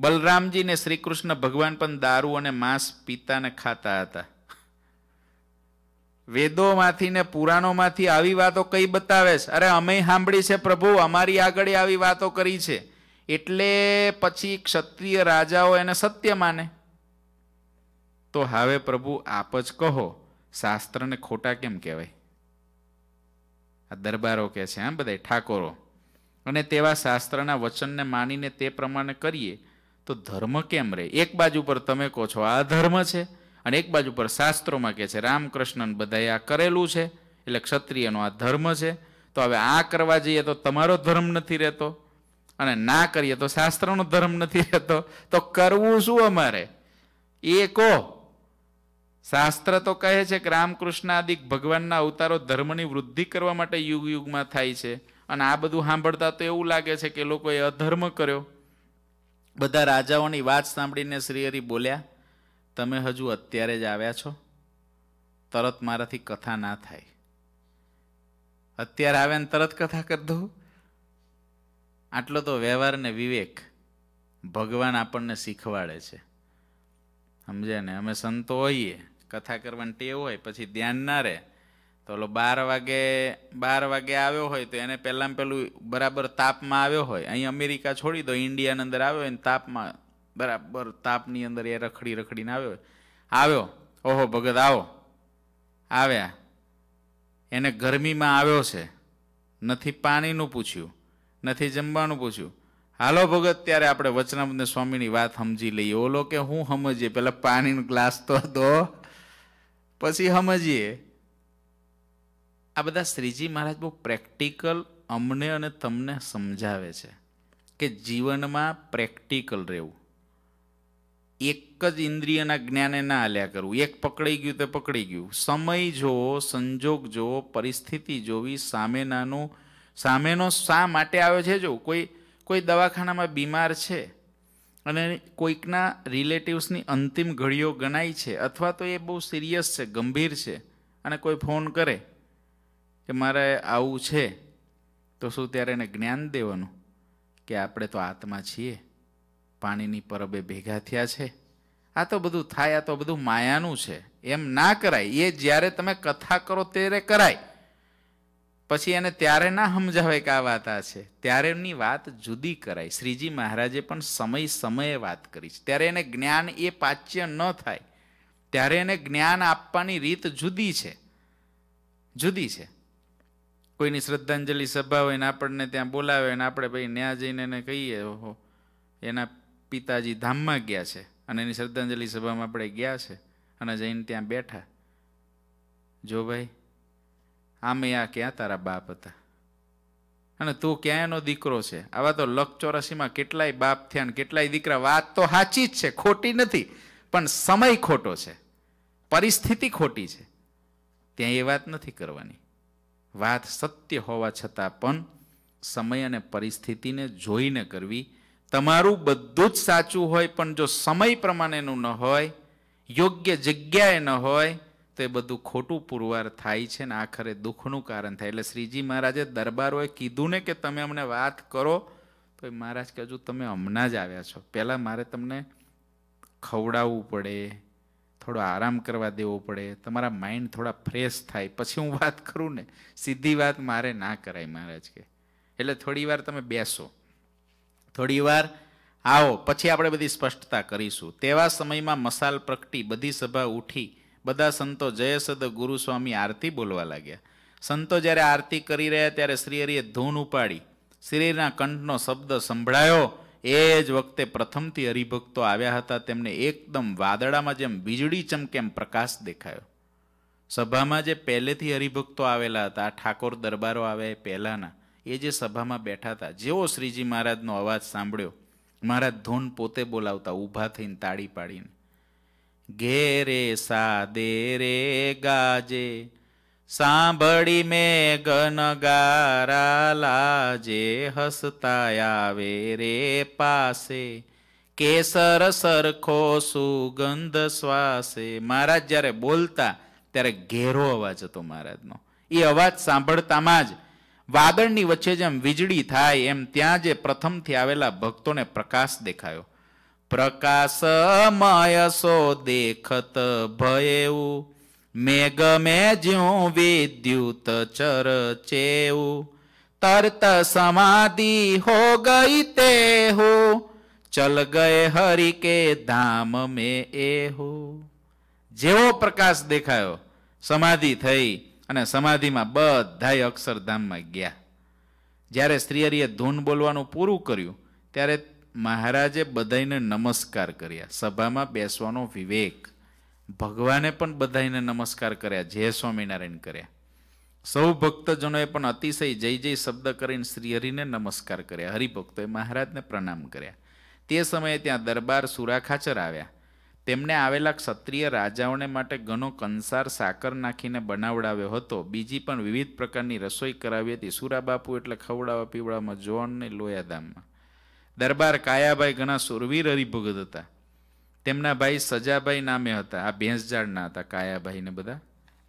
બલરામજી ને શ્રીકૃષ્ણ ભગવાન પણ દારૂ અને માંસ પીતા ને ખાતા હતા વેદોમાંથી ને પુરાણોમાંથી આવી વાતો કઈ બતાવે છે અરે અમે સાંભળી છે પ્રભુ અમારી આગળ આવી વાતો કરી છે એટલે પછી ક્ષત્રિય રાજાઓ એને સત્ય માને તો હવે પ્રભુ આપ જ કહો શાસ્ત્રને ખોટા કેમ કહેવાય આ દરબારો કહે છે આમ બધા ઠાકોરો અને તેવા શાસ્ત્રના વચનને માનીને તે પ્રમાણે કરીએ તો ધર્મ કેમ રહે એક બાજુ પર તમે કહો છો આ ધર્મ છે અને એક બાજુ પર શાસ્ત્રોમાં કહે છે રામકૃષ્ણન બધાએ આ કરેલું છે એટલે ક્ષત્રિયનો આ ધર્મ છે તો હવે આ કરવા જઈએ તો તમારો ધર્મ નથી રહેતો અને ના કરીએ તો શાસ્ત્રનો ધર્મ નથી રહેતો તો કરવું શું અમારે એ કહો શાસ્ત્ર તો કહે છે કે રામકૃષ્ણ આદિક ભગવાનના અવતારો ધર્મની વૃદ્ધિ કરવા માટે યુગ યુગમાં થાય છે અને આ બધું સાંભળતા તો એવું લાગે છે કે લોકોએ અધર્મ કર્યો બધા રાજાઓની વાત સાંભળીને શ્રી હરિ બોલ્યા તમે હજુ અત્યારે જ આવ્યા છો તરત મારાથી કથા ના થાય અત્યારે આવ્યા ને તરત કથા કરી દઉં આટલો તો વ્યવહાર ને વિવેક ભગવાન આપણને શીખવાડે છે સમજે ને અમે સંતો હોઈએ કથા કરવાની ટેવ હોય પછી ધ્યાન ના રહે તો ઓલો બાર વાગે બાર વાગે આવ્યો હોય તો એને પહેલાં પહેલું બરાબર તાપમાં આવ્યો હોય અહીં અમેરિકા છોડી દો ઇન્ડિયાની અંદર આવ્યો હોય ને તાપમાં બરાબર તાપની અંદર એ રખડી રખડીને આવ્યો આવ્યો ઓહો ભગત આવો આવ્યા એને ગરમીમાં આવ્યો છે નથી પાણીનું પૂછ્યું નથી જમવાનું પૂછ્યું હાલો ભગત ત્યારે આપણે વચનામૃત સ્વામીની વાત સમજી લઈએ ઓલો કે હું સમજીએ પહેલાં પાણીનો ગ્લાસ તો હતો પછી સમજીએ આ બધા શ્રીજી મહારાજ બહુ પ્રેક્ટિકલ અમને અને તમને સમજાવે છે કે જીવનમાં પ્રેક્ટિકલ રહેવું એક જ ઇન્દ્રિયના જ્ઞાને ના હાલ્યા કરવું એક પકડાઈ ગયું તે પકડી ગયું સમય જોવો સંજોગ જોવો પરિસ્થિતિ જોવી સામેનાનું સામેનો શા માટે આવ્યો છે જો કોઈ કોઈ દવાખાનામાં બીમાર છે અને કોઈકના રિલેટિવ્સની અંતિમ ઘડીઓ ગણાય છે અથવા તો એ બહુ સિરિયસ છે ગંભીર છે અને કોઈ ફોન કરે કે મારે આવું છે તો શું ત્યારે એને જ્ઞાન દેવાનું કે આપણે તો આત્મા છીએ પાણીની પરબે ભેગા થયા છે આ તો બધું થાય આ તો બધું માયાનું છે એમ ના કરાય એ જ્યારે તમે કથા કરો ત્યારે કરાય પછી એને ત્યારે ના સમજાવે કે આ વાત આ છે ત્યારે એમની વાત જુદી કરાય શ્રીજી મહારાજે પણ સમય સમયે વાત કરી છે ત્યારે એને જ્ઞાન એ પાચ્ય ન થાય ત્યારે એને જ્ઞાન આપવાની રીત જુદી છે જુદી છે કોઈની શ્રદ્ધાંજલિ સભા હોય ને આપણને ત્યાં બોલાવે ને આપણે ભાઈ ત્યાં જઈને એને કહીએ ઓહો એના પિતાજી ધામમાં ગયા છે અને એની શ્રદ્ધાંજલિ સભામાં આપણે ગયા છે અને જઈને ત્યાં બેઠા જો ભાઈ આમે આ ક્યાં તારા બાપ હતા અને તું ક્યાં એનો દીકરો છે આવા તો લક ચોરાસીમાં કેટલાય બાપ થયા ને કેટલાય દીકરા વાત તો સાચી જ છે ખોટી નથી પણ સમય ખોટો છે પરિસ્થિતિ ખોટી છે ત્યાં એ વાત નથી કરવાની વાત સત્ય હોવા છતાં પણ સમય અને પરિસ્થિતિને જોઈને કરવી તમારું બધું જ સાચું હોય પણ જો સમય પ્રમાણેનું ન હોય યોગ્ય જગ્યાએ ન હોય તો એ બધું ખોટું પુરવાર થાય છે ને આખરે દુઃખનું કારણ થાય એટલે શ્રીજી મહારાજે દરબારોએ કીધું ને કે તમે અમને વાત કરો તો એ મહારાજ કે હજુ તમે હમણાં જ આવ્યા છો પહેલાં મારે તમને ખવડાવવું પડે થોડો આરામ કરવા દેવો પડે તમારા માઇન્ડ થોડા ફ્રેશ થાય પછી હું વાત કરું ને સીધી વાત મારે ના કરાય મહારાજ કે એટલે થોડી વાર તમે બેસો થોડીવાર આવો પછી આપણે બધી સ્પષ્ટતા કરીશું તેવા સમયમાં મસાલ પ્રગટી બધી સભા ઉઠી બધા સંતો જયસદ સદ ગુરુસ્વામી આરતી બોલવા લાગ્યા સંતો જ્યારે આરતી કરી રહ્યા ત્યારે શ્રીહરિએ ધૂન ઉપાડી શ્રીના કંઠનો શબ્દ સંભળાયો એ જ વખતે પ્રથમથી હરિભક્તો આવ્યા હતા તેમને એકદમ વાદળામાં જેમ વીજળી ચમકે એમ પ્રકાશ દેખાયો સભામાં જે પહેલેથી હરિભક્તો આવેલા હતા ઠાકોર દરબારો આવે પહેલાંના એ જે સભામાં બેઠા હતા જેવો શ્રીજી મહારાજનો અવાજ સાંભળ્યો મહારાજ ધૂન પોતે બોલાવતા ઊભા થઈને તાળી પાડીને ઘેરે સાદે રે ગાજે સાંભળી મેં ગનગારા લાજે હસતા આવે રે પાસે કેસર સરખો સુગંધ શ્વાસે મહારાજ જ્યારે બોલતા ત્યારે ઘેરો અવાજ હતો મહારાજનો એ અવાજ સાંભળતામાં જ વાદળની વચ્ચે જેમ વીજળી થાય એમ ત્યાં જે પ્રથમથી આવેલા ભક્તોને પ્રકાશ દેખાયો પ્રકાશમય સો દેખત ભયેવું મેઘમે જ્યું વિદ્યુત ચરચેવું તરત સમાધિ હો ગઈ તે હો ચલ ગયે હરિ કે ધામ મે એ હો જેવો પ્રકાશ દેખાયો સમાધિ થઈ અને સમાધિમાં બધાય અક્ષરધામમાં ગયા જ્યારે શ્રીહરિએ ધૂન બોલવાનું પૂરું કર્યું ત્યારે મહારાજે બધાને નમસ્કાર કર્યા સભામાં બેસવાનો વિવેક ભગવાને પણ બધાને નમસ્કાર કર્યા જય સ્વામિનારાયણ કર્યા સૌ ભક્તજનોએ પણ અતિશય જય જય શબ્દ કરીને શ્રીહરિને નમસ્કાર કર્યા હરિભક્તોએ મહારાજને પ્રણામ કર્યા તે સમયે ત્યાં દરબાર સુરાખાચર આવ્યા તેમને આવેલા ક્ષત્રિય રાજાઓને માટે ઘણો કંસાર સાકર નાખીને બનાવડાવ્યો હતો બીજી પણ વિવિધ પ્રકારની રસોઈ કરાવી હતી સુરાબાપુ એટલે ખવડાવવા પીવડાવવામાં જોન ને લોયાધામમાં દરબાર કાયાભાઈ ઘણા સુરવીર હરિભગત હતા તેમના ભાઈ સજાભાઈ નામે હતા આ ભેંસજાળના હતા કાયાભાઈને બધા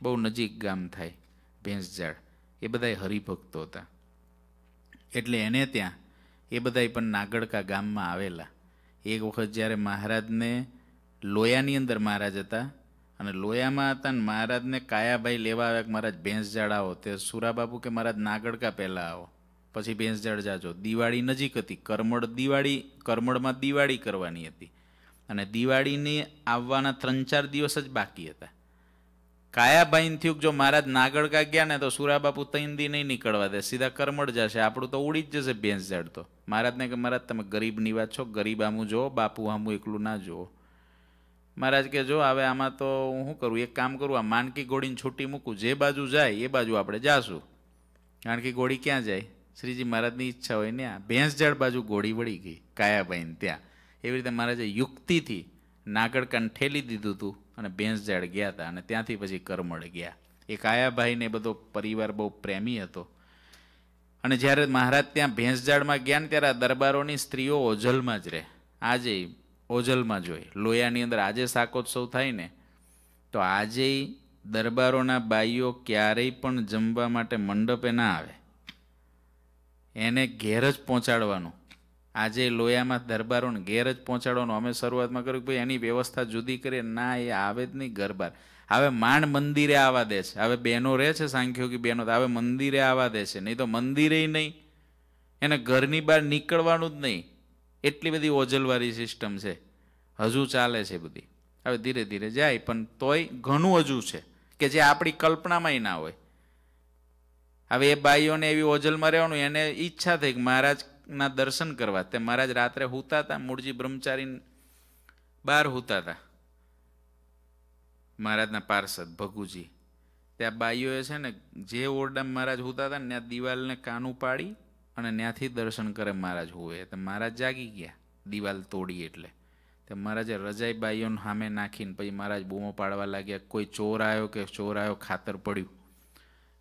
બહુ નજીક ગામ થાય ભેંસજાળ એ બધા હરિભક્તો હતા એટલે એને ત્યાં એ બધાય પણ નાગડકા ગામમાં આવેલા એક વખત જ્યારે મહારાજને લોયાની અંદર મહારાજ હતા અને લોયામાં હતા અને મહારાજને કાયાભાઈ લેવા આવ્યા કે મહારાજ ભેંસ ઝાડ આવો તે સુરાબાબુ કે મહારાજ નાગડકા પહેલાં આવો પછી ભેંસ જાળ જાજો દિવાળી નજીક હતી કરમડ દિવાળી કરમડમાં દિવાળી કરવાની હતી અને દિવાળીને આવવાના ત્રણ ચાર દિવસ જ બાકી હતા કાયાભાઈ થયું જો મહારાજ નાગડકા ગયા ને તો સુરાબાપુ તૈંદી નહીં નીકળવા દે સીધા કરમડ જશે આપણું તો ઉડી જ જશે ભેંસ ઝાડ તો મહારાજને કે મહારાજ તમે ગરીબની વાત છો ગરીબ આમું જુઓ બાપુ આમું એકલું ના જુઓ મહારાજ કે જો હવે આમાં તો હું શું કરું એક કામ કરું આ માનકી ગોળીને છૂટી મૂકું જે બાજુ જાય એ બાજુ આપણે જાશું કારણ કે ઘોડી ક્યાં જાય શ્રીજી મહારાજની ઈચ્છા હોય ને આ ભેંસજાળ બાજુ ગોળી વળી ગઈ કાયાભાઈને ત્યાં એવી રીતે મહારાજે યુક્તિથી નાગર કંઠેલી દીધું હતું અને ભેંસજાળ ગયા હતા અને ત્યાંથી પછી કરમળ ગયા એ કાયાભાઈને બધો પરિવાર બહુ પ્રેમી હતો અને જ્યારે મહારાજ ત્યાં ભેંસજાળમાં ગયા ને ત્યારે આ દરબારોની સ્ત્રીઓ ઓઝલમાં જ રહે આજે ઓજલમાં જોઈ લોયાની અંદર આજે શાકોત્સવ થાય ને તો આજે દરબારોના બાઈઓ ક્યારેય પણ જમવા માટે મંડપે ના આવે એને ઘેર જ પહોંચાડવાનું આજે લોયામાં દરબારોને ઘેર જ પહોંચાડવાનું અમે શરૂઆતમાં કર્યું ભાઈ એની વ્યવસ્થા જુદી કરીએ ના એ આવે જ નહીં ગરબાર હવે માંડ મંદિરે આવવા દે છે હવે બહેનો રહે છે સાંખ્યોગી બહેનો તો હવે મંદિરે આવવા દે છે નહીં તો મંદિરે નહીં એને ઘરની બહાર નીકળવાનું જ નહીં એટલી બધી ઓજલવાળી સિસ્ટમ છે હજુ ચાલે છે બધી હવે ધીરે ધીરે જાય પણ તોય ઘણું હજુ છે કે જે આપણી કલ્પનામાંય ના હોય હવે એ બાઈઓને એવી ઓજલમાં રહેવાનું એને ઈચ્છા થઈ કે મહારાજના દર્શન કરવા તે મહારાજ રાત્રે હુતા હતા મૂળજી બ્રહ્મચારી બહાર હુતા હતા મહારાજના પાર્ષદ ભગુજી ત્યાં બાઈઓએ છે ને જે ઓરડામાં મહારાજ હુતા હતા ને ત્યાં દિવાલને કાનું પાડી અને ત્યાંથી દર્શન કરે મહારાજ હોવે તો મહારાજ જાગી ગયા દિવાલ તોડી એટલે તો મહારાજે રજાઈ બાઈઓને સામે નાખીને પછી મહારાજ બૂમો પાડવા લાગ્યા કોઈ ચોર આવ્યો કે ચોર આવ્યો ખાતર પડ્યું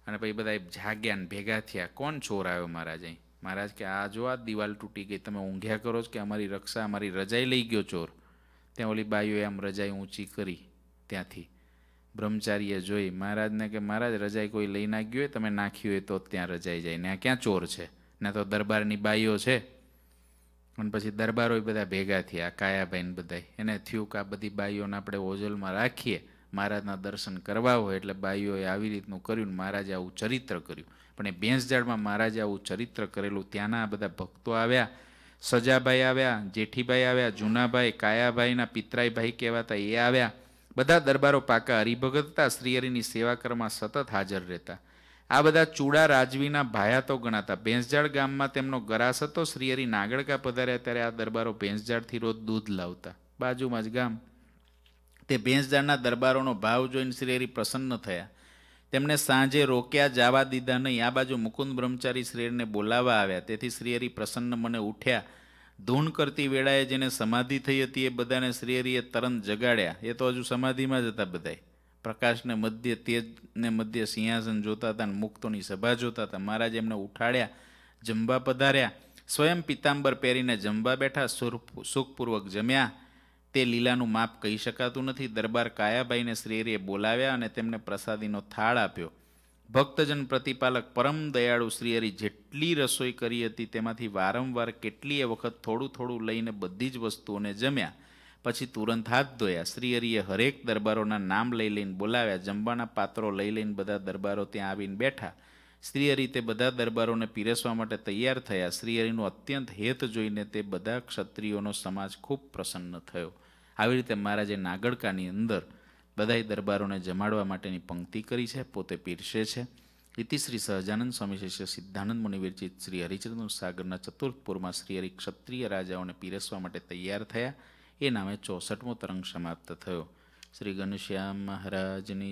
અને પછી બધા જાગ્યા ને ભેગા થયા કોણ ચોર આવ્યો મહારાજ અહીં મહારાજ કે આ જો આ દિવાલ તૂટી ગઈ તમે ઊંઘ્યા કરો છો કે અમારી રક્ષા અમારી રજાઈ લઈ ગયો ચોર ત્યાં ઓલી બાઈઓએ આમ રજાઈ ઊંચી કરી ત્યાંથી બ્રહ્મચારીએ જોઈ મહારાજને કે મહારાજ રજાઈ કોઈ લઈ ના ગયું હોય તમે નાખ્યું હોય તો ત્યાં રજાઈ જાય ને આ ક્યાં ચોર છે ના તો દરબારની બાઈઓ છે અને પછી દરબારો બધા ભેગા થયા કાયાભાઈને બધા એને થયું કે આ બધી બાઈઓને આપણે ઓઝલમાં રાખીએ મહારાજના દર્શન કરવા હોય એટલે બાઈઓએ આવી રીતનું કર્યું મહારાજે આવું ચરિત્ર કર્યું પણ એ ભેંસજાળમાં મહારાજે આવું ચરિત્ર કરેલું ત્યાંના આ બધા ભક્તો આવ્યા સજાભાઈ આવ્યા જેઠીભાઈ આવ્યા જૂનાભાઈ કાયાભાઈના પિતરાઈભાઈ કહેવાતા એ આવ્યા બધા દરબારો પાકા હરિભગત હતા શ્રીહરિની સેવા કરવામાં સતત હાજર રહેતા આ બધા ચૂડા રાજવીના ભાયા તો ગણાતા ભેંસજાળ ગામમાં તેમનો ગરાસ હતો શ્રીહરિ નાગડકા પધાર્યા ત્યારે આ દરબારો ભેંસજાળથી રોજ દૂધ લાવતા બાજુમાં જ ગામ તે ભેંસજાળના દરબારોનો ભાવ જોઈને શ્રીહરિ પ્રસન્ન થયા તેમણે સાંજે રોક્યા જવા દીધા નહીં આ બાજુ મુકુંદ બ્રહ્મચારી શ્રીહરિને બોલાવવા આવ્યા તેથી શ્રીહરિ પ્રસન્ન મને ઉઠ્યા ધૂન કરતી વેળાએ જેને સમાધિ થઈ હતી એ બધાને શ્રીહરિએ તરંત જગાડ્યા એ તો હજુ સમાધિમાં જ હતા બધાએ પ્રકાશને મધ્ય તેજને મધ્ય સિંહાસન જોતા હતા અને મુક્તોની સભા જોતા હતા મહારાજ એમને ઉઠાડ્યા જમવા પધાર્યા સ્વયં પિતાંબર પહેરીને જમવા બેઠા સુખપૂર્વક જમ્યા તે લીલાનું માપ કહી શકાતું નથી દરબાર કાયાભાઈને શ્રીહરિએ બોલાવ્યા અને તેમને પ્રસાદીનો થાળ આપ્યો ભક્તજન પ્રતિપાલક પરમ દયાળુ શ્રીહરિ જેટલી રસોઈ કરી હતી તેમાંથી વારંવાર કેટલીય વખત થોડું થોડું લઈને બધી જ વસ્તુઓને જમ્યા પછી તુરંત હાથ ધોયા શ્રીહરિએ હરેક દરબારોના નામ લઈ લઈને બોલાવ્યા જમવાના પાત્રો લઈ લઈને બધા દરબારો ત્યાં આવીને બેઠા શ્રીહરિ તે બધા દરબારોને પીરસવા માટે તૈયાર થયા શ્રીહરિનું અત્યંત હેત જોઈને તે બધા ક્ષત્રિયોનો સમાજ ખૂબ પ્રસન્ન થયો આવી રીતે મહારાજે નાગડકાની અંદર બધાય દરબારોને જમાડવા માટેની પંક્તિ કરી છે પોતે પીરસે છે રીતિ શ્રી સહજાનંદ સ્વામી શિષ્ય સિદ્ધાનંદ મુનિ શ્રી હરિચંદ્ર સાગરના ચતુર્થપુરમાં શ્રી ક્ષત્રિય રાજાઓને પીરસવા માટે તૈયાર થયા એ નામે ચોસઠમો તરંગ સમાપ્ત થયો શ્રી ગણશ્યામ મહારાજની